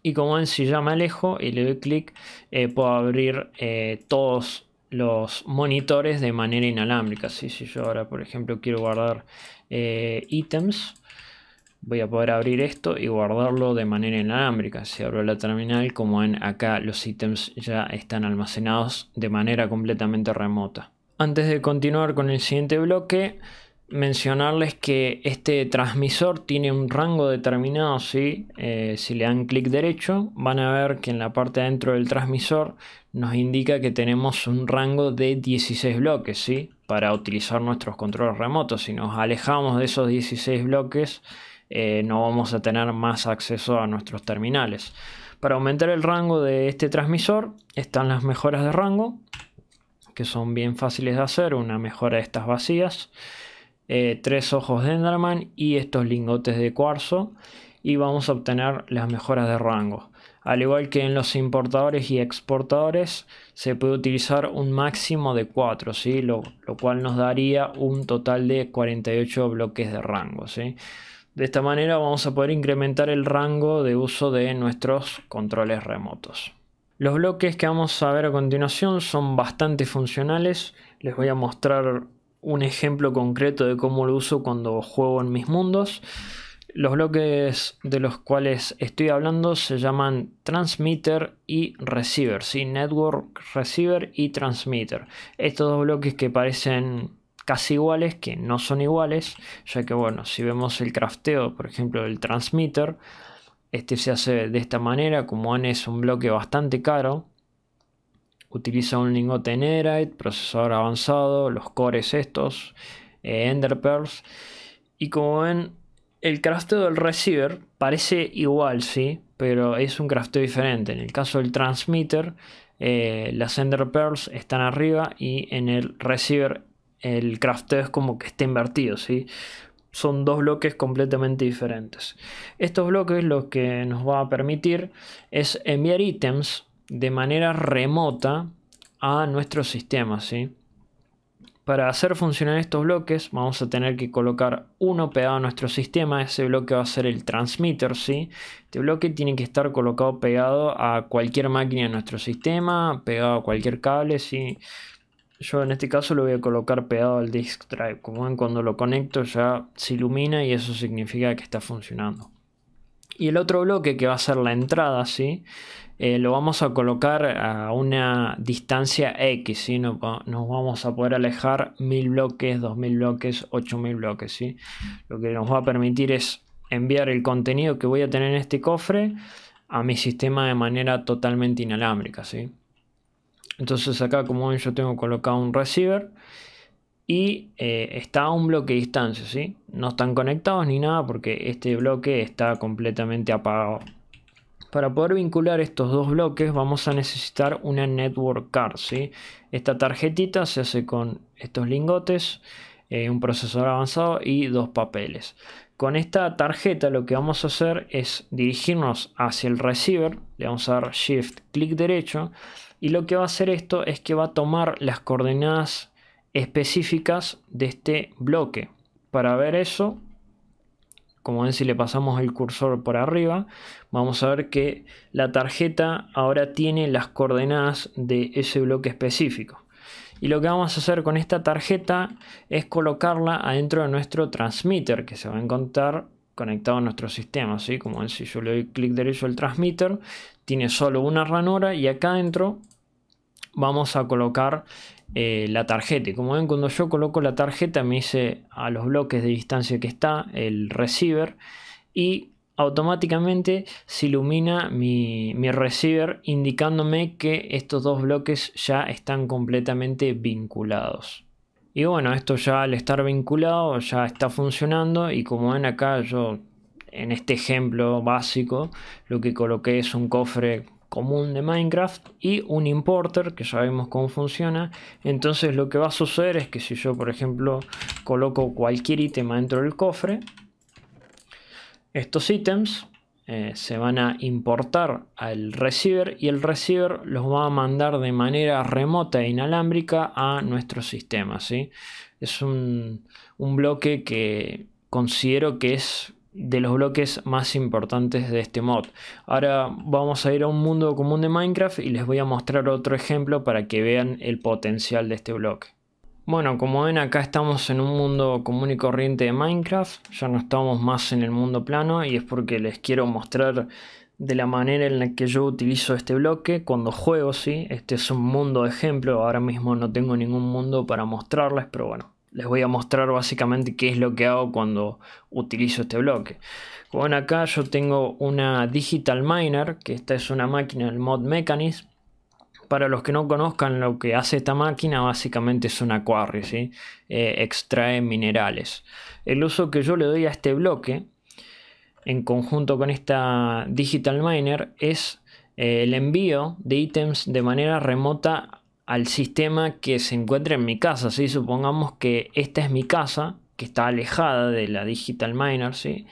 Y como ven si ya me alejo y le doy clic eh, puedo abrir eh, todos los monitores de manera inalámbrica. Si yo ahora por ejemplo quiero guardar eh, ítems voy a poder abrir esto y guardarlo de manera inalámbrica. Si abro la terminal, como ven acá los ítems ya están almacenados de manera completamente remota. Antes de continuar con el siguiente bloque, mencionarles que este transmisor tiene un rango determinado. Eh, si le dan clic derecho, van a ver que en la parte de adentro del transmisor nos indica que tenemos un rango de 16 bloques ¿sí? para utilizar nuestros controles remotos. Si nos alejamos de esos 16 bloques, eh, no vamos a tener más acceso a nuestros terminales. Para aumentar el rango de este transmisor están las mejoras de rango, que son bien fáciles de hacer, una mejora de estas vacías, eh, tres ojos de Enderman y estos lingotes de cuarzo y vamos a obtener las mejoras de rango. Al igual que en los importadores y exportadores, se puede utilizar un máximo de cuatro, ¿sí? lo, cual nos daría un total de 48 bloques de rango. De esta manera vamos a poder incrementar el rango de uso de nuestros controles remotos. Los bloques que vamos a ver a continuación son bastante funcionales. Les voy a mostrar un ejemplo concreto de cómo lo uso cuando juego en mis mundos. Los bloques de los cuales estoy hablando se llaman transmitter y receiver, network receiver y transmitter. Estos dos bloques que parecen casi iguales que no son iguales, ya que bueno, si vemos el crafteo, por ejemplo, del transmitter, este se hace de esta manera, como ven es un bloque bastante caro, utiliza un lingote Netherite, procesador avanzado, los cores estos, eh, Ender Pearls, y como ven, el crafteo del receiver parece igual, sí, pero es un crafteo diferente. En el caso del transmitter, eh, las Ender Pearls están arriba y en el receiver el crafteo es como que está invertido, ¿sí? Son dos bloques completamente diferentes. Estos bloques lo que nos va a permitir es enviar ítems de manera remota a nuestro sistema, ¿sí? Para hacer funcionar estos bloques vamos a tener que colocar uno pegado a nuestro sistema, ese bloque va a ser el transmitter, ¿sí? Este bloque tiene que estar colocado pegado a cualquier máquina de nuestro sistema, pegado a cualquier cable, ¿sí? Yo en este caso lo voy a colocar pegado al disk drive. Como ven, cuando lo conecto ya se ilumina y eso significa que está funcionando. Y el otro bloque que va a ser la entrada, ¿sí? Eh, lo vamos a colocar a una distancia X, ¿sí? nos vamos a poder alejar 1000 bloques, 2000 bloques, 8000 bloques, ¿sí? Lo que nos va a permitir es enviar el contenido que voy a tener en este cofre a mi sistema de manera totalmente inalámbrica, ¿sí? Entonces acá como ven yo tengo colocado un receiver y eh, está a un bloque de distancia, ¿sí? No están conectados ni nada porque este bloque está completamente apagado. Para poder vincular estos dos bloques vamos a necesitar una network card, ¿sí? Esta tarjetita se hace con estos lingotes, eh, un procesador avanzado y dos papeles. Con esta tarjeta lo que vamos a hacer es dirigirnos hacia el receiver, le vamos a dar shift clic derecho y lo que va a hacer esto es que va a tomar las coordenadas específicas de este bloque. Para ver eso, como ven si le pasamos el cursor por arriba, vamos a ver que la tarjeta ahora tiene las coordenadas de ese bloque específico. Y lo que vamos a hacer con esta tarjeta es colocarla adentro de nuestro transmitter que se va a encontrar conectado a nuestro sistema. Como ven, si yo le doy clic derecho al transmitter, tiene solo una ranura y acá dentro vamos a colocar eh, la tarjeta. Y como ven, cuando yo coloco la tarjeta me hice a los bloques de distancia que está el receiver y automáticamente se ilumina mi, mi receiver indicándome que estos dos bloques ya están completamente vinculados. Y bueno, esto ya al estar vinculado ya está funcionando y como ven acá yo en este ejemplo básico lo que coloqué es un cofre común de Minecraft y un importer que ya sabemos cómo funciona entonces lo que va a suceder es que si yo por ejemplo coloco cualquier ítem dentro del cofre estos ítems eh, se van a importar al receiver y el receiver los va a mandar de manera remota e inalámbrica a nuestro sistema ¿sí? es un, un bloque que considero que es de los bloques más importantes de este mod. Ahora vamos a ir a un mundo común de Minecraft y les voy a mostrar otro ejemplo para que vean el potencial de este bloque. Bueno, como ven acá estamos en un mundo común y corriente de Minecraft, ya no estamos más en el mundo plano y es porque les quiero mostrar de la manera en la que yo utilizo este bloque cuando juego, sí, este es un mundo de ejemplo, ahora mismo no tengo ningún mundo para mostrarles, pero bueno les voy a mostrar básicamente qué es lo que hago cuando utilizo este bloque. Como acá yo tengo una Digital Miner, que esta es una máquina del mod Mechanism. Para los que no conozcan lo que hace esta máquina, básicamente es una quarry, eh, extrae minerales. El uso que yo le doy a este bloque, en conjunto con esta Digital Miner, es eh, el envío de ítems de manera remota al sistema que se encuentra en mi casa. si Supongamos que esta es mi casa, que está alejada de la Digital Miner. ¿sí?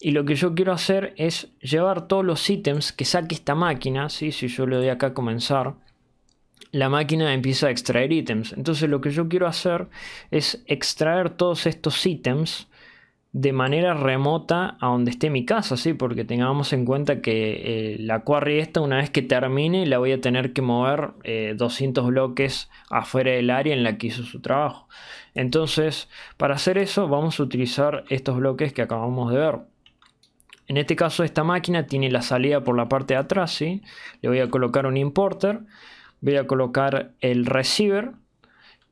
Y lo que yo quiero hacer es llevar todos los ítems que saque esta máquina. ¿sí? Si yo le doy acá a comenzar, la máquina empieza a extraer ítems. Entonces lo que yo quiero hacer es extraer todos estos ítems de manera remota a donde esté mi casa, ¿sí? porque tengamos en cuenta que eh, la quarry esta una vez que termine la voy a tener que mover 200 eh, bloques afuera del área en la que hizo su trabajo. Entonces, para hacer eso vamos a utilizar estos bloques que acabamos de ver. En este caso esta máquina tiene la salida por la parte de atrás, ¿sí? le voy a colocar un importer, voy a colocar el receiver,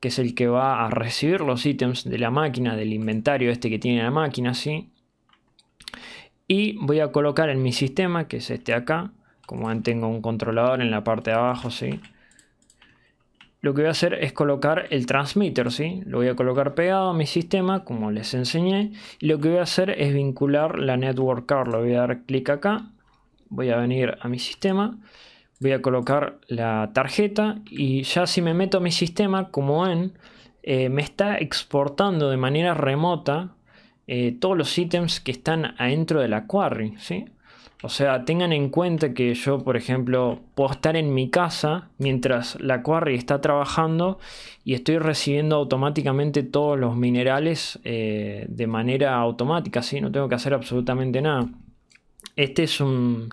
que es el que va a recibir los ítems de la máquina, del inventario este que tiene la máquina, ¿sí? Y voy a colocar en mi sistema, que es este acá, como ven tengo un controlador en la parte de abajo, ¿sí? Lo que voy a hacer es colocar el transmitter, ¿sí? Lo voy a colocar pegado a mi sistema, como les enseñé. Y lo que voy a hacer es vincular la network card. Lo voy a dar clic acá. Voy a venir a mi sistema voy a colocar la tarjeta y ya si me meto a mi sistema, como ven, eh, me está exportando de manera remota eh, todos los ítems que están adentro de la quarry. ¿sí? O sea, tengan en cuenta que yo, por ejemplo, puedo estar en mi casa mientras la quarry está trabajando y estoy recibiendo automáticamente todos los minerales eh, de manera automática, No tengo que hacer absolutamente nada este es un,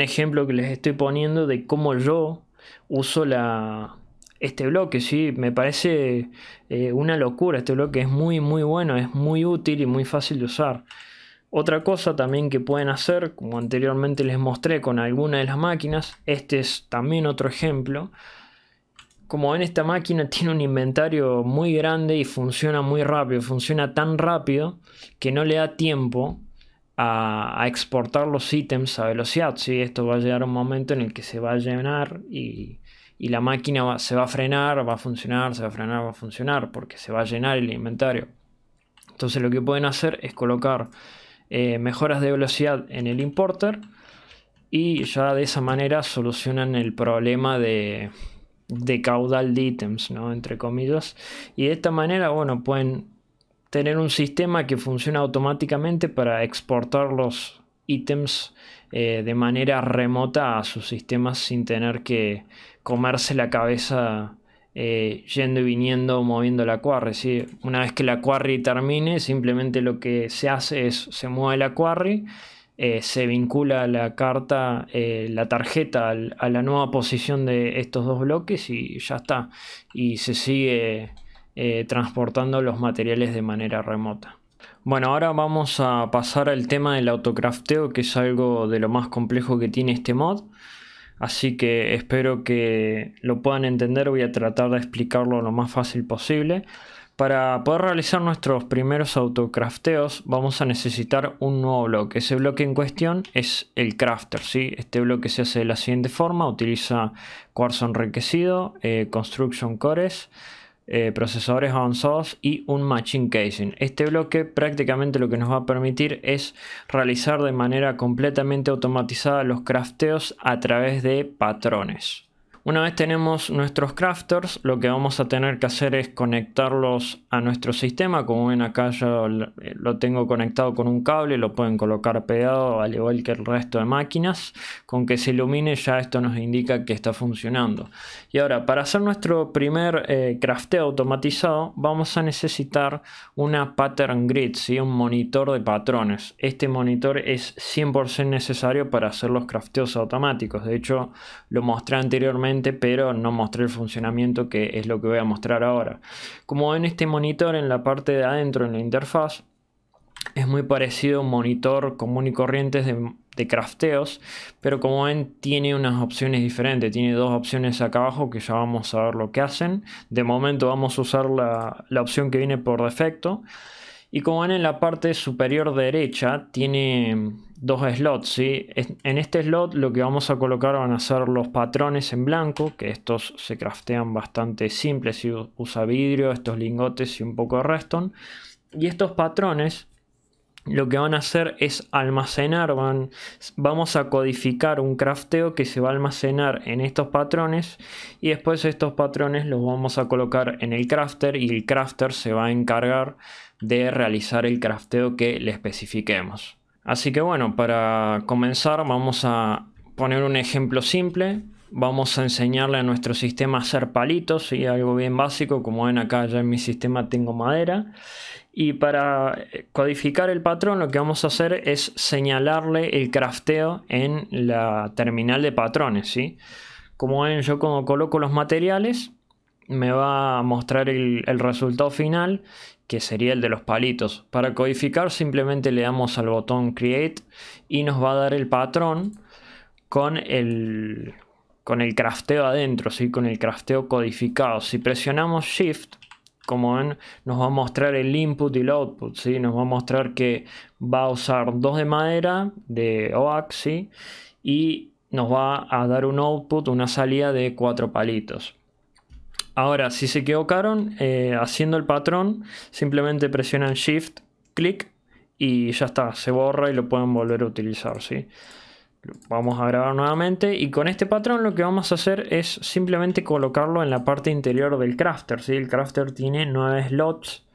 ejemplo que les estoy poniendo de cómo yo uso la, este bloque, ¿sí? Me parece eh, una locura, este bloque es muy muy bueno, es muy útil y muy fácil de usar. Otra cosa también que pueden hacer, como anteriormente les mostré con alguna de las máquinas, este es también otro ejemplo. Como ven, esta máquina tiene un inventario muy grande y funciona muy rápido. Funciona tan rápido que no le da tiempo a, exportar los ítems a velocidad. ¿sí? Esto va a llegar un momento en el que se va a llenar y, la máquina se va a frenar, va a funcionar, se va a frenar, va a funcionar, porque se va a llenar el inventario. Entonces lo que pueden hacer es colocar eh, mejoras de velocidad en el importer y ya de esa manera solucionan el problema de, de caudal de ítems, ¿no? entre comillas. Y de esta manera, bueno, pueden tener un sistema que funciona automáticamente para exportar los ítems eh, de manera remota a sus sistemas sin tener que comerse la cabeza eh, yendo y viniendo, moviendo la quarry. Una vez que la quarry termine, simplemente lo que se hace es se mueve la quarry, eh, se vincula la carta, la tarjeta a la nueva posición de estos dos bloques y ya está. Y se sigue eh, transportando los materiales de manera remota. Bueno, ahora vamos a pasar al tema del autocrafteo, que es algo de lo más complejo que tiene este mod. Así que espero que lo puedan entender, voy a tratar de explicarlo lo más fácil posible. Para poder realizar nuestros primeros autocrafteos vamos a necesitar un nuevo bloque. Ese bloque en cuestión es el crafter. ¿sí? Este bloque se hace de la siguiente forma. Utiliza cuarzo enriquecido, eh, construction cores, eh, procesadores avanzados y un machine casing. Este bloque prácticamente lo que nos va a permitir es realizar de manera completamente automatizada los crafteos a través de patrones. Una vez tenemos nuestros crafters, lo que vamos a tener que hacer es conectarlos a nuestro sistema. Como ven acá yo eh, lo tengo conectado con un cable, lo pueden colocar pegado al igual que el resto de máquinas. Con que se ilumine ya esto nos indica que está funcionando. Y ahora para hacer nuestro primer eh, crafteo automatizado vamos a necesitar una pattern grid, y un monitor de patrones. Este monitor es 100% necesario para hacer los crafteos automáticos. De hecho lo mostré anteriormente pero no mostré el funcionamiento que es lo que voy a mostrar ahora. Como ven este monitor en la parte de adentro, en la interfaz, es muy parecido a un monitor común y corrientes de, de, crafteos, pero como ven tiene unas opciones diferentes, tiene dos opciones acá abajo que ya vamos a ver lo que hacen. De momento vamos a usar la, la opción que viene por defecto. Y como ven en la parte superior derecha tiene dos slots. ¿sí? En este slot lo que vamos a colocar van a ser los patrones en blanco, que estos se craftean bastante simples, si usa vidrio, estos lingotes y un poco de redstone. Y estos patrones lo que van a hacer es almacenar, van, vamos a codificar un crafteo que se va a almacenar en estos patrones y después estos patrones los vamos a colocar en el crafter y el crafter se va a encargar de realizar el crafteo que le especifiquemos. Así que bueno, para comenzar vamos a poner un ejemplo simple. Vamos a enseñarle a nuestro sistema a hacer palitos, y algo bien básico, como ven acá ya en mi sistema tengo madera. Y para eh, codificar el patrón lo que vamos a hacer es señalarle el crafteo en la terminal de patrones. ¿sí? Como ven yo como coloco los materiales me va a mostrar el resultado final que sería el de los palitos. Para codificar simplemente le damos al botón Create y nos va a dar el patrón con el, con el crafteo adentro, ¿sí? con el crafteo codificado. Si presionamos Shift, como ven, nos va a mostrar el input y el output. ¿sí? Nos va a mostrar que va a usar dos de madera de oaxi y nos va a dar un output, una salida de cuatro palitos. Ahora, si se equivocaron, eh, haciendo el patrón, simplemente presionan Shift, clic y ya está, se borra y lo pueden volver a utilizar, ¿sí? Vamos a grabar nuevamente y con este patrón lo que vamos a hacer es simplemente colocarlo en la parte interior del crafter, ¿sí? El crafter tiene nueve slots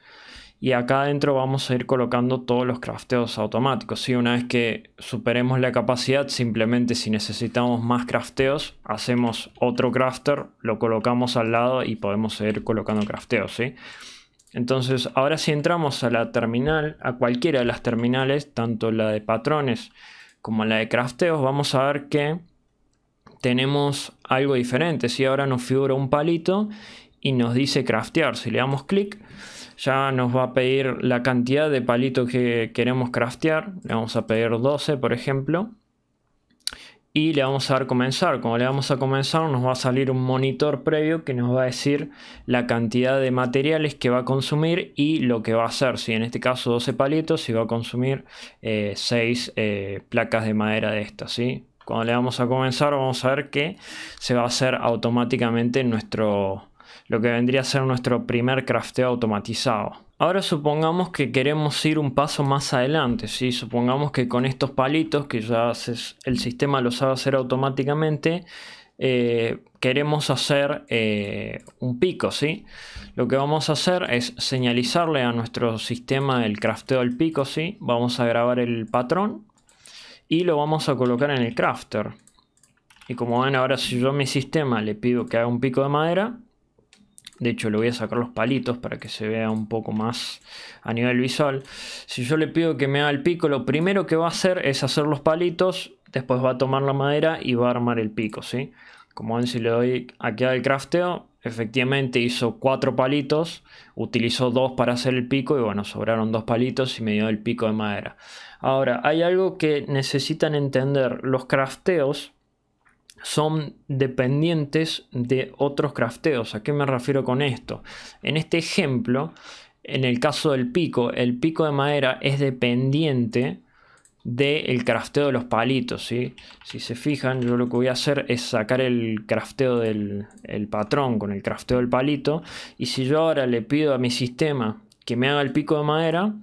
y acá adentro vamos a ir colocando todos los crafteos automáticos. Una vez que superemos la capacidad, simplemente si necesitamos más crafteos, hacemos otro crafter, lo colocamos al lado y podemos ir colocando crafteos. ¿sí? Entonces, ahora si entramos a la terminal, a cualquiera de las terminales, tanto la de patrones como la de crafteos, vamos a ver que tenemos algo diferente. Si ahora nos figura un palito y nos dice craftear, si le damos clic ya nos va a pedir la cantidad de palitos que queremos craftear. Le vamos a pedir 12, por ejemplo. Y le vamos a dar comenzar. Cuando le vamos a comenzar, nos va a salir un monitor previo que nos va a decir la cantidad de materiales que va a consumir y lo que va a hacer. Si en este caso 12 palitos, si va a consumir 6 eh, eh, placas de madera de estas, ¿sí? Cuando le vamos a comenzar, vamos a ver que se va a hacer automáticamente nuestro, lo que vendría a ser nuestro primer crafteo automatizado. Ahora supongamos que queremos ir un paso más adelante, supongamos que con estos palitos que ya el sistema los sabe hacer automáticamente, eh, queremos hacer eh, un pico, ¿sí? Lo que vamos a hacer es señalizarle a nuestro sistema el crafteo del pico, ¿sí? Vamos a grabar el patrón y lo vamos a colocar en el crafter. Y como ven ahora si yo a mi sistema le pido que haga un pico de madera, de hecho, le voy a sacar los palitos para que se vea un poco más a nivel visual. Si yo le pido que me haga el pico, lo primero que va a hacer es hacer los palitos, después va a tomar la madera y va a armar el pico, ¿sí? Como ven, si le doy aquí al crafteo, efectivamente hizo cuatro palitos, utilizó dos para hacer el pico y bueno, sobraron dos palitos y me dio el pico de madera. Ahora, hay algo que necesitan entender. Los crafteos son dependientes de otros crafteos. ¿A qué me refiero con esto? En este ejemplo, en el caso del pico, el pico de madera es dependiente del el crafteo de los palitos. ¿sí? Si se fijan, yo lo que voy a hacer es sacar el crafteo del patrón con el crafteo del palito. Y si yo ahora le pido a mi sistema que me haga el pico de madera,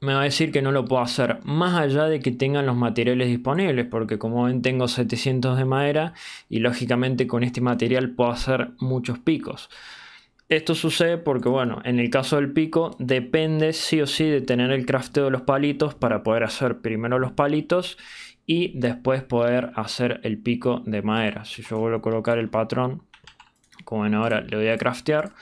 me va a decir que no lo puedo hacer, más allá de que tengan los materiales disponibles, porque como ven tengo 700 de madera y lógicamente con este material puedo hacer muchos picos. Esto sucede porque, bueno, en el caso del pico depende sí o sí de tener el crafteo de los palitos para poder hacer primero los palitos y después poder hacer el pico de madera. Si yo vuelvo a colocar el patrón, como ven ahora, le voy a craftear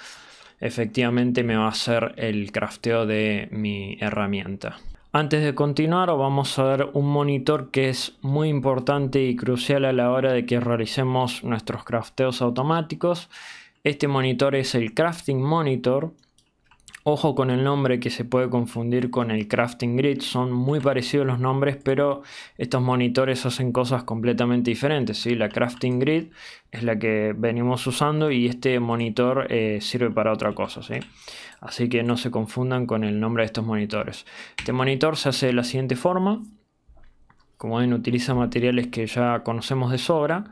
efectivamente me va a hacer el crafteo de mi herramienta. Antes de continuar vamos a ver un monitor que es muy importante y crucial a la hora de que realicemos nuestros crafteos automáticos. Este monitor es el Crafting Monitor Ojo con el nombre que se puede confundir con el Crafting Grid, son muy parecidos los nombres, pero estos monitores hacen cosas completamente diferentes. ¿sí? La Crafting Grid es la que venimos usando y este monitor eh, sirve para otra cosa. ¿sí? Así que no se confundan con el nombre de estos monitores. Este monitor se hace de la siguiente forma. Como ven, utiliza materiales que ya conocemos de sobra.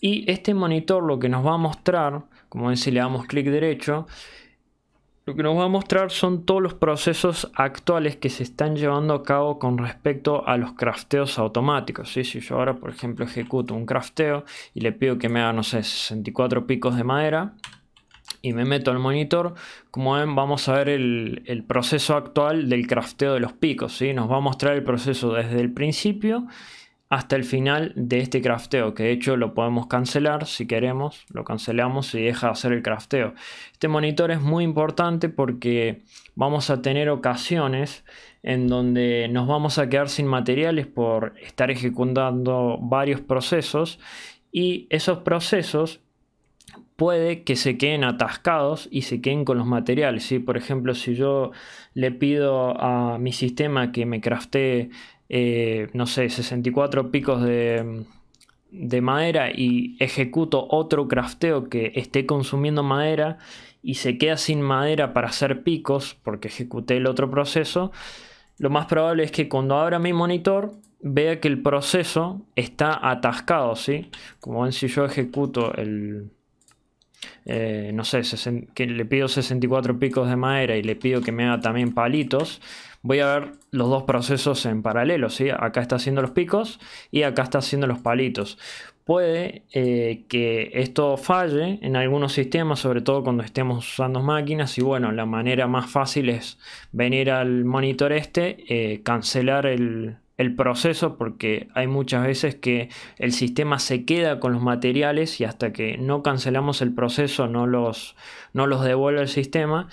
Y este monitor lo que nos va a mostrar, como ven si le damos clic derecho, lo que nos va a mostrar son todos los procesos actuales que se están llevando a cabo con respecto a los crafteos automáticos. ¿sí? Si yo ahora, por ejemplo, ejecuto un crafteo y le pido que me haga, no sé, 64 picos de madera, y me meto al monitor, como ven vamos a ver el, proceso actual del crafteo de los picos, ¿sí? nos va a mostrar el proceso desde el principio hasta el final de este crafteo, que de hecho lo podemos cancelar si queremos, lo cancelamos y deja de hacer el crafteo. Este monitor es muy importante porque vamos a tener ocasiones en donde nos vamos a quedar sin materiales por estar ejecutando varios procesos y esos procesos puede que se queden atascados y se queden con los materiales. ¿sí? Por ejemplo, si yo le pido a mi sistema que me craftee eh, no sé, 64 picos de, madera y ejecuto otro crafteo que esté consumiendo madera y se queda sin madera para hacer picos porque ejecuté el otro proceso, lo más probable es que cuando abra mi monitor vea que el proceso está atascado, ¿sí? Como ven, si yo ejecuto el... Eh, no sé, que le pido 64 picos de madera y le pido que me haga también palitos, voy a ver los dos procesos en paralelo, ¿sí? Acá está haciendo los picos y acá está haciendo los palitos. Puede eh, que esto falle en algunos sistemas, sobre todo cuando estemos usando máquinas. Y bueno, la manera más fácil es venir al monitor este, eh, cancelar el, proceso porque hay muchas veces que el sistema se queda con los materiales y hasta que no cancelamos el proceso no los, no los devuelve el sistema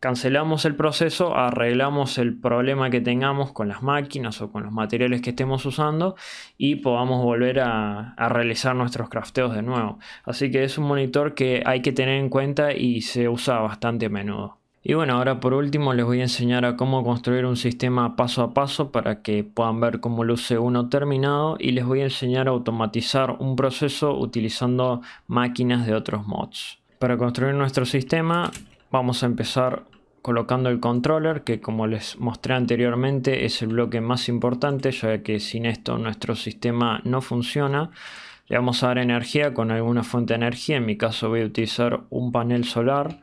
cancelamos el proceso, arreglamos el problema que tengamos con las máquinas o con los materiales que estemos usando y podamos volver a, realizar nuestros crafteos de nuevo. Así que es un monitor que hay que tener en cuenta y se usa bastante a menudo. Y bueno, ahora por último les voy a enseñar a cómo construir un sistema paso a paso para que puedan ver cómo luce uno terminado y les voy a enseñar a automatizar un proceso utilizando máquinas de otros mods. Para construir nuestro sistema Vamos a empezar colocando el controller que como les mostré anteriormente es el bloque más importante ya que sin esto nuestro sistema no funciona. Le vamos a dar energía con alguna fuente de energía, en mi caso voy a utilizar un panel solar.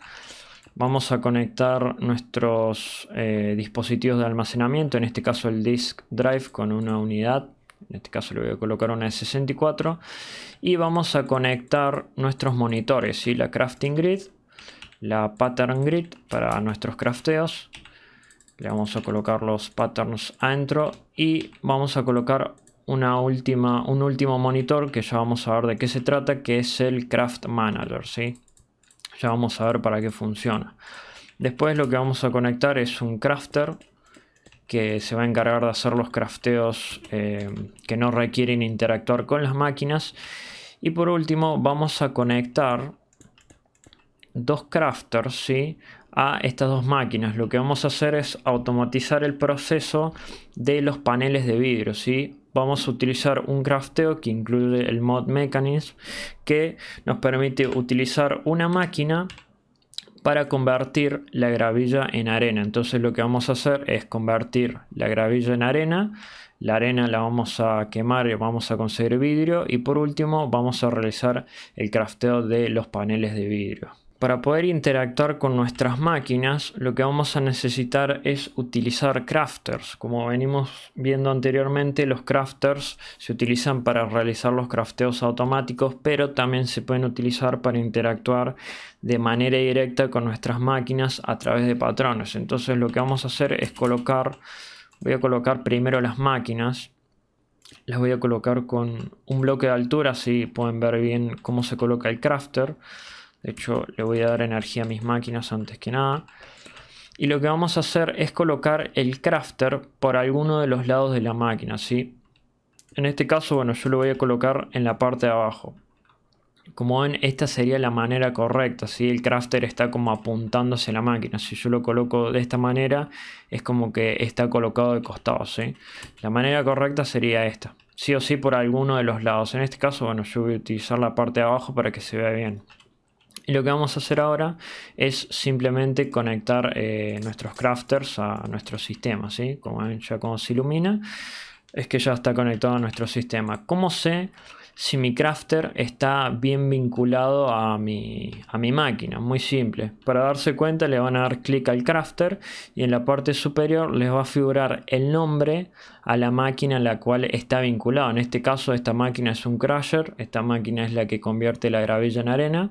Vamos a conectar nuestros eh, dispositivos de almacenamiento, en este caso el disk drive con una unidad en este caso le voy a colocar una de 64 y vamos a conectar nuestros monitores y la crafting grid la pattern grid para nuestros crafteos. Le vamos a colocar los patterns adentro y vamos a colocar una última, un último monitor que ya vamos a ver de qué se trata, que es el Craft Manager, ¿sí? Ya vamos a ver para qué funciona. Después lo que vamos a conectar es un crafter que se va a encargar de hacer los crafteos eh, que no requieren interactuar con las máquinas. Y por último vamos a conectar dos crafters, ¿sí? a estas dos máquinas. Lo que vamos a hacer es automatizar el proceso de los paneles de vidrio. ¿sí? Vamos a utilizar un crafteo que incluye el mod mechanism que nos permite utilizar una máquina para convertir la gravilla en arena. Entonces lo que vamos a hacer es convertir la gravilla en arena. La arena la vamos a quemar y vamos a conseguir vidrio. Y por último vamos a realizar el crafteo de los paneles de vidrio. Para poder interactuar con nuestras máquinas, lo que vamos a necesitar es utilizar crafters. Como venimos viendo anteriormente, los crafters se utilizan para realizar los crafteos automáticos, pero también se pueden utilizar para interactuar de manera directa con nuestras máquinas a través de patrones. Entonces lo que vamos a hacer es colocar, voy a colocar primero las máquinas las voy a colocar con un bloque de altura, así pueden ver bien cómo se coloca el crafter. De hecho, le voy a dar energía a mis máquinas antes que nada. Y lo que vamos a hacer es colocar el crafter por alguno de los lados de la máquina, ¿sí? En este caso, bueno, yo lo voy a colocar en la parte de abajo. Como ven, esta sería la manera correcta, ¿sí? El crafter está como apuntándose a la máquina. Si yo lo coloco de esta manera, es como que está colocado de costado, ¿sí? La manera correcta sería esta. Sí o sí por alguno de los lados. En este caso, bueno, yo voy a utilizar la parte de abajo para que se vea bien. Y lo que vamos a hacer ahora es simplemente conectar eh, nuestros crafters a nuestro sistema, ¿sí? Como ven, ya como se ilumina, es que ya está conectado a nuestro sistema. ¿Cómo sé si mi crafter está bien vinculado a mi, a mi máquina? Muy simple. Para darse cuenta le van a dar clic al crafter y en la parte superior les va a figurar el nombre a la máquina a la cual está vinculado. En este caso esta máquina es un crusher, esta máquina es la que convierte la gravilla en arena.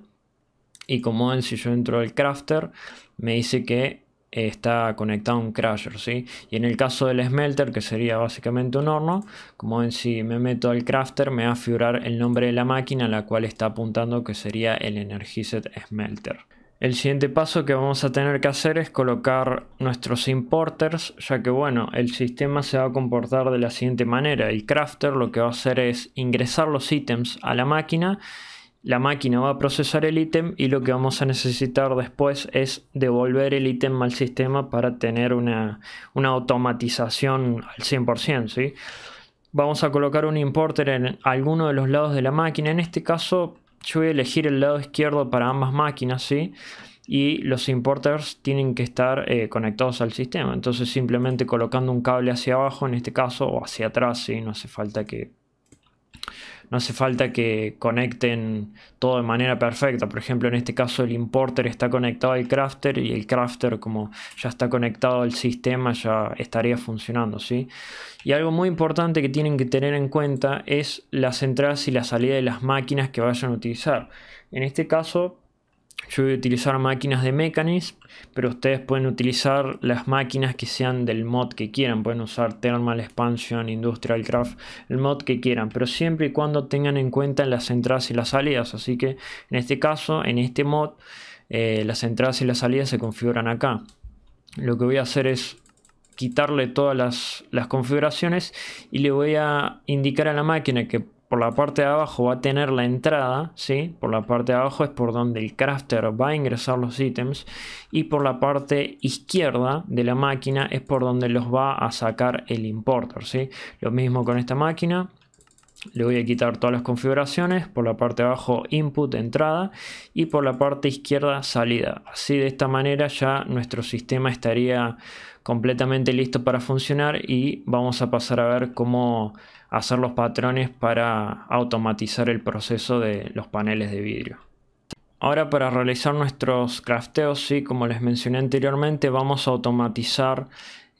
Y como ven si yo entro al crafter, me dice que eh, está conectado a un crusher, ¿sí? Y en el caso del smelter, que sería básicamente un horno, como ven si me meto al crafter, me va a figurar el nombre de la máquina a la cual está apuntando, que sería el Energized Smelter. El siguiente paso que vamos a tener que hacer es colocar nuestros importers, ya que bueno, el sistema se va a comportar de la siguiente manera. El crafter lo que va a hacer es ingresar los ítems a la máquina la máquina va a procesar el ítem y lo que vamos a necesitar después es devolver el ítem al sistema para tener una, automatización al 100%. ¿sí? Vamos a colocar un importer en alguno de los lados de la máquina. En este caso yo voy a elegir el lado izquierdo para ambas máquinas. ¿sí? Y los importers tienen que estar eh, conectados al sistema. Entonces simplemente colocando un cable hacia abajo en este caso o hacia atrás. ¿sí? No hace falta que no hace falta que conecten todo de manera perfecta. Por ejemplo, en este caso el importer está conectado al crafter y el crafter como ya está conectado al sistema ya estaría funcionando. ¿sí? Y algo muy importante que tienen que tener en cuenta es las entradas y la salida de las máquinas que vayan a utilizar. En este caso yo voy a utilizar máquinas de Mechanism, pero ustedes pueden utilizar las máquinas que sean del mod que quieran. Pueden usar Thermal Expansion, Industrial Craft, el mod que quieran, pero siempre y cuando tengan en cuenta las entradas y las salidas. Así que en este caso, en este mod, eh, las entradas y las salidas se configuran acá. Lo que voy a hacer es quitarle todas las configuraciones y le voy a indicar a la máquina que por la parte de abajo va a tener la entrada, ¿sí? Por la parte de abajo es por donde el crafter va a ingresar los ítems y por la parte izquierda de la máquina es por donde los va a sacar el importer, ¿sí? Lo mismo con esta máquina, le voy a quitar todas las configuraciones, por la parte de abajo input, entrada y por la parte izquierda salida. Así de esta manera ya nuestro sistema estaría completamente listo para funcionar y vamos a pasar a ver cómo hacer los patrones para automatizar el proceso de los paneles de vidrio. Ahora para realizar nuestros crafteos, sí, como les mencioné anteriormente, vamos a automatizar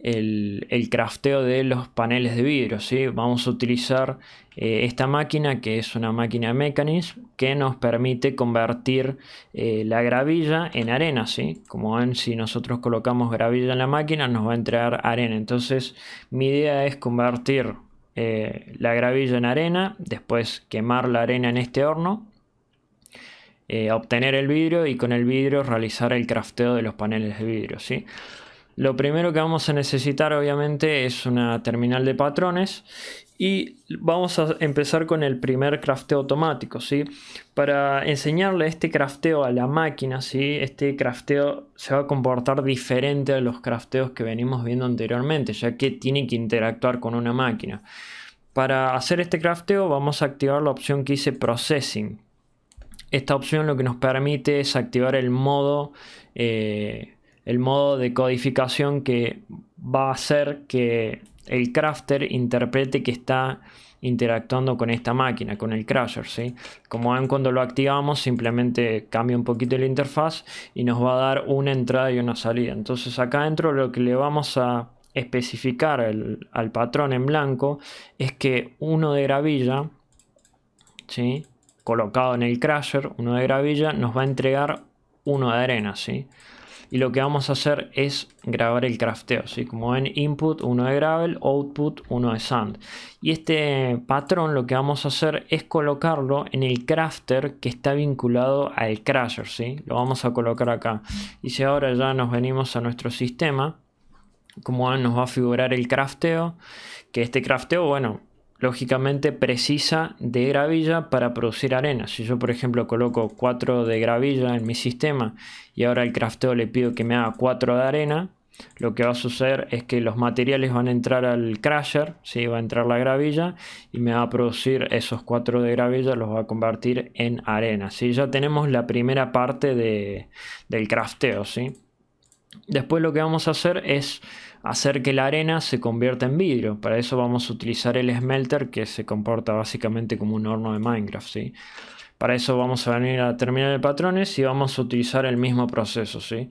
el, crafteo de los paneles de vidrio. ¿sí? Vamos a utilizar eh, esta máquina que es una máquina Mechanism que nos permite convertir eh, la gravilla en arena. ¿sí? Como ven, si nosotros colocamos gravilla en la máquina nos va a entregar arena. Entonces mi idea es convertir eh, la gravilla en arena, después quemar la arena en este horno. obtener el vidrio y con el vidrio realizar el crafteo de los paneles de vidrio. Lo primero que vamos a necesitar obviamente es una terminal de patrones y vamos a empezar con el primer crafteo automático, ¿sí? Para enseñarle este crafteo a la máquina, ¿sí? Este crafteo se va a comportar diferente a los crafteos que venimos viendo anteriormente, ya que tiene que interactuar con una máquina. Para hacer este crafteo vamos a activar la opción que dice Processing. Esta opción lo que nos permite es activar el modo... Eh, el modo de codificación que va a hacer que el crafter interprete que está interactuando con esta máquina, con el crasher. ¿sí? Como ven cuando lo activamos simplemente cambia un poquito la interfaz y nos va a dar una entrada y una salida. Entonces acá dentro lo que le vamos a especificar al patrón en blanco es que uno de gravilla, ¿sí? colocado en el crasher, uno de gravilla nos va a entregar uno de arena. ¿sí? y lo que vamos a hacer es grabar el crafteo. ¿sí? Como ven, input uno de gravel, output uno de sand. Y este patrón lo que vamos a hacer es colocarlo en el crafter que está vinculado al crasher. ¿sí? Lo vamos a colocar acá. Y si ahora ya nos venimos a nuestro sistema, como ven, nos va a figurar el crafteo. Que este crafteo, bueno, lógicamente precisa de gravilla para producir arena. Si yo, por ejemplo, coloco 4 de gravilla en mi sistema y ahora el crafteo le pido que me haga 4 de arena, lo que va a suceder es que los materiales van a entrar al crusher, ¿sí? va a entrar la gravilla y me va a producir esos 4 de gravilla, los va a convertir en arena. si Ya tenemos la primera parte de, del crafteo. ¿sí? Después lo que vamos a hacer es hacer que la arena se convierta en vidrio. Para eso vamos a utilizar el smelter que se comporta básicamente como un horno de Minecraft. ¿sí? Para eso vamos a venir a terminar de patrones y vamos a utilizar el mismo proceso. ¿sí?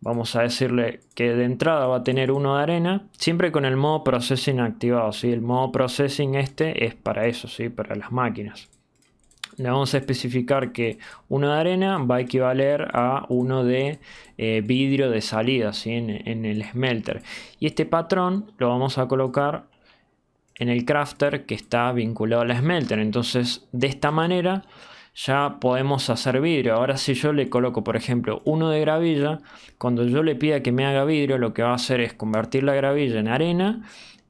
Vamos a decirle que de entrada va a tener uno de arena, siempre con el modo processing activado. ¿sí? El modo processing este es para eso, ¿sí? para las máquinas le vamos a especificar que uno de arena va a equivaler a uno de eh, vidrio de salida en, en, el smelter. Y este patrón lo vamos a colocar en el crafter que está vinculado al smelter. Entonces de esta manera ya podemos hacer vidrio. Ahora si yo le coloco por ejemplo uno de gravilla, cuando yo le pida que me haga vidrio lo que va a hacer es convertir la gravilla en arena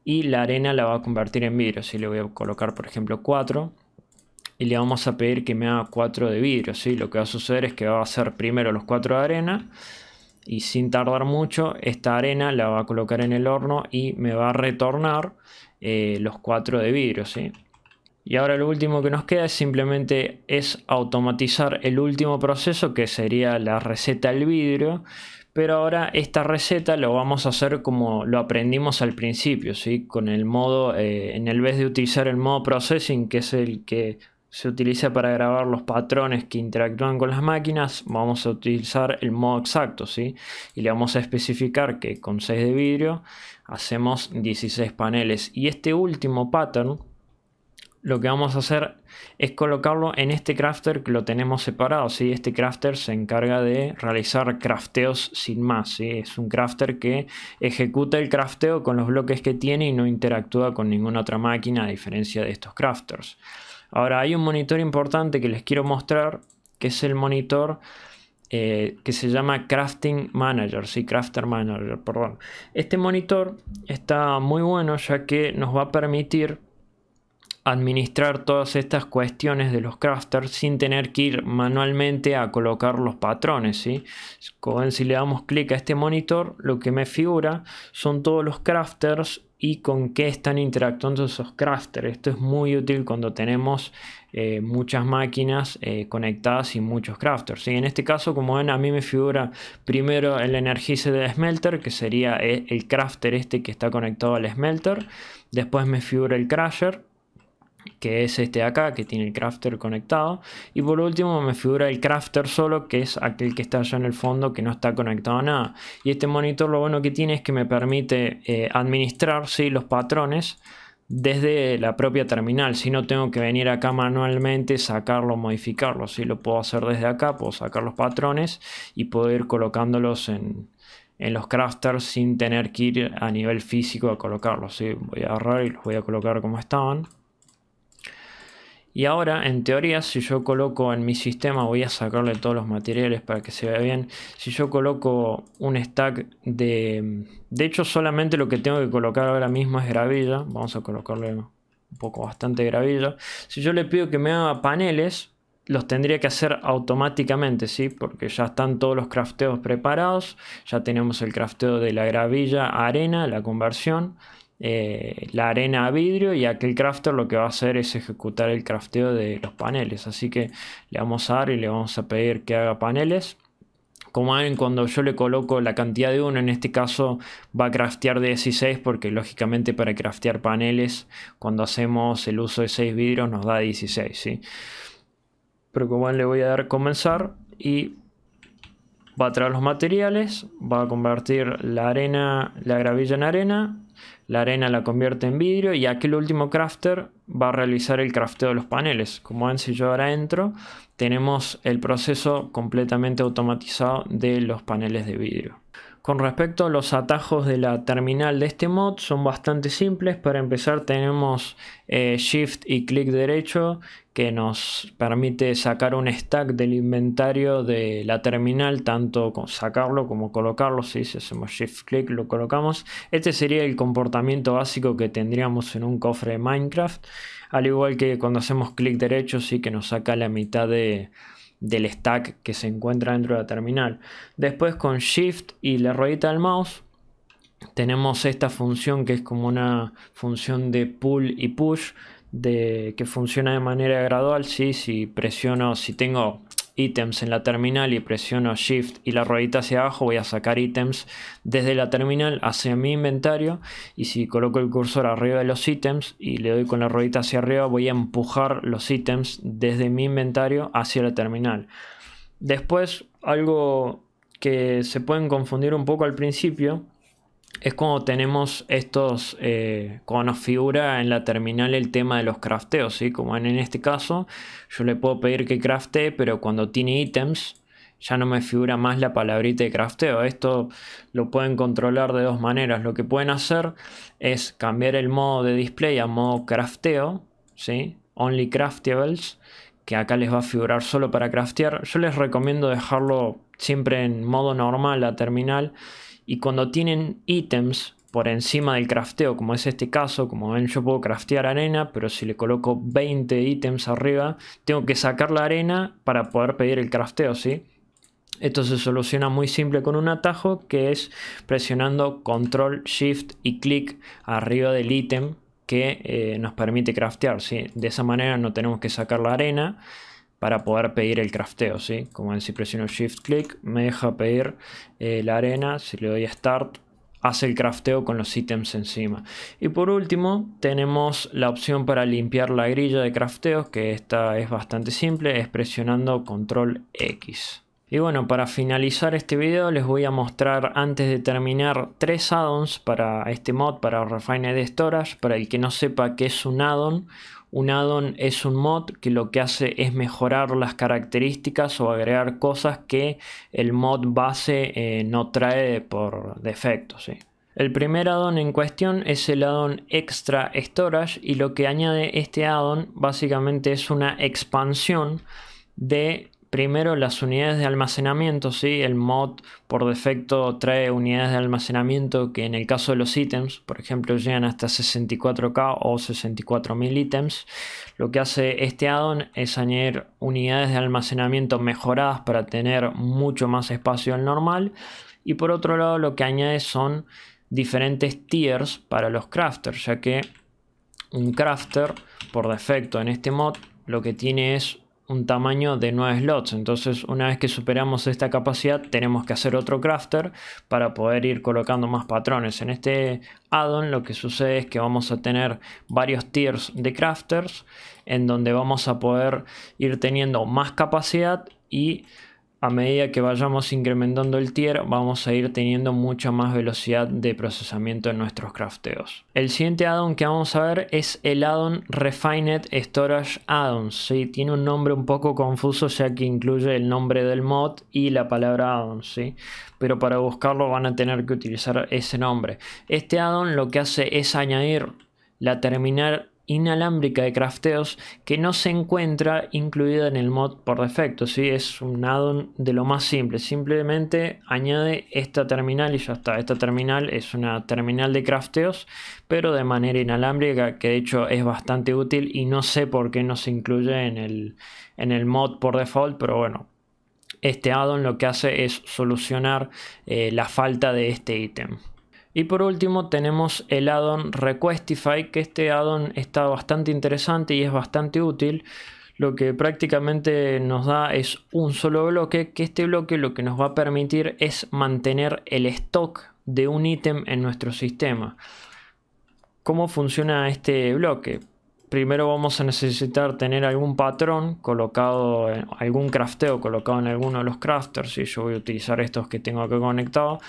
y la arena la va a convertir en vidrio. Si le voy a colocar por ejemplo 4 y le vamos a pedir que me haga cuatro de vidrio. ¿sí? Lo que va a suceder es que va a hacer primero los cuatro de arena y sin tardar mucho esta arena la va a colocar en el horno y me va a retornar eh, los cuatro de vidrio. ¿sí? Y ahora lo último que nos queda es simplemente es automatizar el último proceso que sería la receta del vidrio. Pero ahora esta receta lo vamos a hacer como lo aprendimos al principio, ¿sí? Con el modo, eh, en el vez de utilizar el modo processing, que es el que se utiliza para grabar los patrones que interactúan con las máquinas, vamos a utilizar el modo exacto, ¿sí? Y le vamos a especificar que con 6 de vidrio hacemos 16 paneles. Y este último pattern, lo que vamos a hacer es colocarlo en este crafter que lo tenemos separado, ¿sí? Este crafter se encarga de realizar crafteos sin más, Es un crafter que ejecuta el crafteo con los bloques que tiene y no interactúa con ninguna otra máquina a diferencia de estos crafters. Ahora hay un monitor importante que les quiero mostrar, que es el monitor eh, que se llama Crafting Manager, sí, Crafter Manager, perdón. Este monitor está muy bueno ya que nos va a permitir administrar todas estas cuestiones de los crafters sin tener que ir manualmente a colocar los patrones. ¿sí? si le damos clic a este monitor, lo que me figura son todos los crafters y con qué están interactuando esos crafters. Esto es muy útil cuando tenemos eh, muchas máquinas eh, conectadas y muchos crafters. Y en este caso, como ven, a mí me figura primero el energizer de smelter, que sería eh, el crafter este que está conectado al smelter. Después me figura el crasher, que es este de acá, que tiene el crafter conectado. Y por último me figura el crafter solo, que es aquel que está allá en el fondo, que no está conectado a nada. Y este monitor lo bueno que tiene es que me permite eh, administrar los patrones desde la propia terminal. Si no tengo que venir acá manualmente, sacarlo, modificarlo. Si lo puedo hacer desde acá, puedo sacar los patrones y puedo ir colocándolos en, los crafters sin tener que ir a nivel físico a colocarlos. Voy a agarrar y los voy a colocar como estaban. Y ahora, en teoría, si yo coloco en mi sistema, voy a sacarle todos los materiales para que se vea bien. Si yo coloco un stack de... De hecho, solamente lo que tengo que colocar ahora mismo es gravilla. Vamos a colocarle un poco bastante gravilla. Si yo le pido que me haga paneles, los tendría que hacer automáticamente, ¿sí? Porque ya están todos los crafteos preparados. Ya tenemos el crafteo de la gravilla arena, la conversión. Eh, la arena a vidrio y aquel crafter lo que va a hacer es ejecutar el crafteo de los paneles. Así que le vamos a dar y le vamos a pedir que haga paneles. Como ven, cuando yo le coloco la cantidad de uno, en este caso va a craftear 16 porque lógicamente para craftear paneles, cuando hacemos el uso de 6 vidrios nos da 16. Pero como ven, le voy a dar comenzar y va a traer los materiales, va a convertir la arena, la gravilla en arena, la arena la convierte en vidrio y aquel último crafter va a realizar el crafteo de los paneles. Como ven, si yo ahora entro, tenemos el proceso completamente automatizado de los paneles de vidrio. Con respecto a los atajos de la terminal de este mod son bastante simples. Para empezar tenemos eh, Shift y clic derecho que nos permite sacar un stack del inventario de la terminal, tanto sacarlo como colocarlo. Si hacemos Shift clic lo colocamos. Este sería el comportamiento básico que tendríamos en un cofre de Minecraft. Al igual que cuando hacemos clic derecho sí que nos saca la mitad de del stack que se encuentra dentro de la terminal. Después con Shift y la ruedita del mouse tenemos esta función que es como una función de pull y push de, que funciona de manera gradual. ¿sí? Si presiono, si tengo ítems en la terminal y presiono Shift y la ruedita hacia abajo, voy a sacar ítems desde la terminal hacia mi inventario. Y si coloco el cursor arriba de los ítems y le doy con la ruedita hacia arriba, voy a empujar los ítems desde mi inventario hacia la terminal. Después, algo que se pueden confundir un poco al principio es cuando tenemos estos, eh, cuando nos figura en la terminal el tema de los crafteos, ¿sí? Como en este caso, yo le puedo pedir que craftee, pero cuando tiene ítems, ya no me figura más la palabrita de crafteo. Esto lo pueden controlar de dos maneras. Lo que pueden hacer es cambiar el modo de display a modo crafteo, ¿sí? Only craftables, que acá les va a figurar solo para craftear. Yo les recomiendo dejarlo siempre en modo normal la terminal y cuando tienen ítems por encima del crafteo, como es este caso, como ven yo puedo craftear arena, pero si le coloco 20 ítems arriba, tengo que sacar la arena para poder pedir el crafteo, ¿sí? Esto se soluciona muy simple con un atajo que es presionando control, shift y clic arriba del ítem que eh, nos permite craftear. ¿sí? De esa manera no tenemos que sacar la arena para poder pedir el crafteo, ¿sí? Como si presiono Shift Click, me deja pedir eh, la arena, si le doy a Start, hace el crafteo con los ítems encima. Y por último, tenemos la opción para limpiar la grilla de crafteo, que esta es bastante simple, es presionando Control X. Y bueno, para finalizar este video les voy a mostrar antes de terminar tres addons para este mod, para Refined Storage. Para el que no sepa qué es un addon un addon es un mod que lo que hace es mejorar las características o agregar cosas que el mod base eh, no trae por defecto. El primer addon en cuestión es el addon Extra Storage y lo que añade este addon básicamente es una expansión de Primero las unidades de almacenamiento, ¿sí? el mod por defecto trae unidades de almacenamiento que en el caso de los ítems, por ejemplo, llegan hasta 64k o mil ítems. Lo que hace este addon es añadir unidades de almacenamiento mejoradas para tener mucho más espacio al normal. Y por otro lado lo que añade son diferentes tiers para los crafters, ya que un crafter por defecto en este mod lo que tiene es un tamaño de 9 slots. Entonces, una vez que superamos esta capacidad, tenemos que hacer otro crafter para poder ir colocando más patrones. En este addon lo que sucede es que vamos a tener varios tiers de crafters en donde vamos a poder ir teniendo más capacidad y a medida que vayamos incrementando el tier vamos a ir teniendo mucha más velocidad de procesamiento en nuestros crafteos. El siguiente addon que vamos a ver es el addon Refined Storage Addons. ¿sí? Tiene un nombre un poco confuso ya que incluye el nombre del mod y la palabra addon, ¿sí? pero para buscarlo van a tener que utilizar ese nombre. Este addon lo que hace es añadir la terminal inalámbrica de crafteos que no se encuentra incluida en el mod por defecto, ¿sí? es un addon de lo más simple, simplemente añade esta terminal y ya está, esta terminal es una terminal de crafteos pero de manera inalámbrica que de hecho es bastante útil y no sé por qué no se incluye en el, en el mod por default, pero bueno, este addon lo que hace es solucionar eh, la falta de este ítem. Y por último tenemos el addon Requestify, que este addon está bastante interesante y es bastante útil. Lo que prácticamente nos da es un solo bloque, que este bloque lo que nos va a permitir es mantener el stock de un ítem en nuestro sistema. ¿Cómo funciona este bloque? Primero vamos a necesitar tener algún patrón colocado, en, algún crafteo colocado en alguno de los crafters, y yo voy a utilizar estos que tengo acá conectados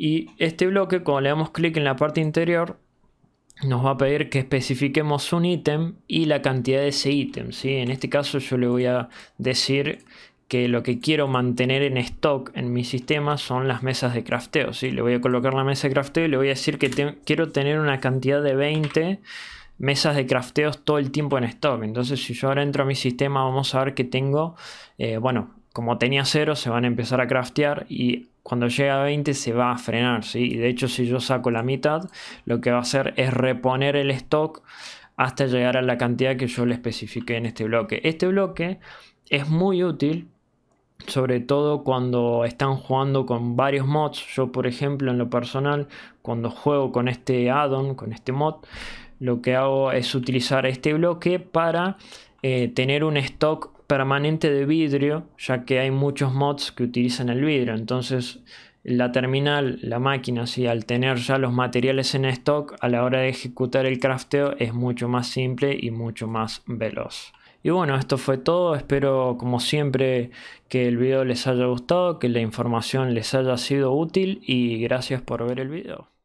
y este bloque, cuando le damos clic en la parte interior, nos va a pedir que especifiquemos un ítem y la cantidad de ese ítem. ¿sí? En este caso yo le voy a decir que lo que quiero mantener en stock en mi sistema son las mesas de crafteo. ¿sí? Le voy a colocar la mesa de crafteo y le voy a decir que quiero tener una cantidad de 20 mesas de crafteos todo el tiempo en stock. Entonces si yo ahora entro a mi sistema vamos a ver que tengo, eh, bueno, como tenía cero, se van a empezar a craftear y cuando llega a 20 se va a frenar, ¿sí? Y de hecho si yo saco la mitad, lo que va a hacer es reponer el stock hasta llegar a la cantidad que yo le especifique en este bloque. Este bloque es muy útil sobre todo cuando están jugando con varios mods. Yo, por ejemplo, en lo personal, cuando juego con este addon con este mod, lo que hago es utilizar este bloque para eh, tener un stock permanente de vidrio, ya que hay muchos mods que utilizan el vidrio. Entonces la terminal, la máquina, si al tener ya los materiales en stock, a la hora de ejecutar el crafteo es mucho más simple y mucho más veloz. Y bueno, esto fue todo. Espero, como siempre, que el video les haya gustado, que la información les haya sido útil y gracias por ver el video.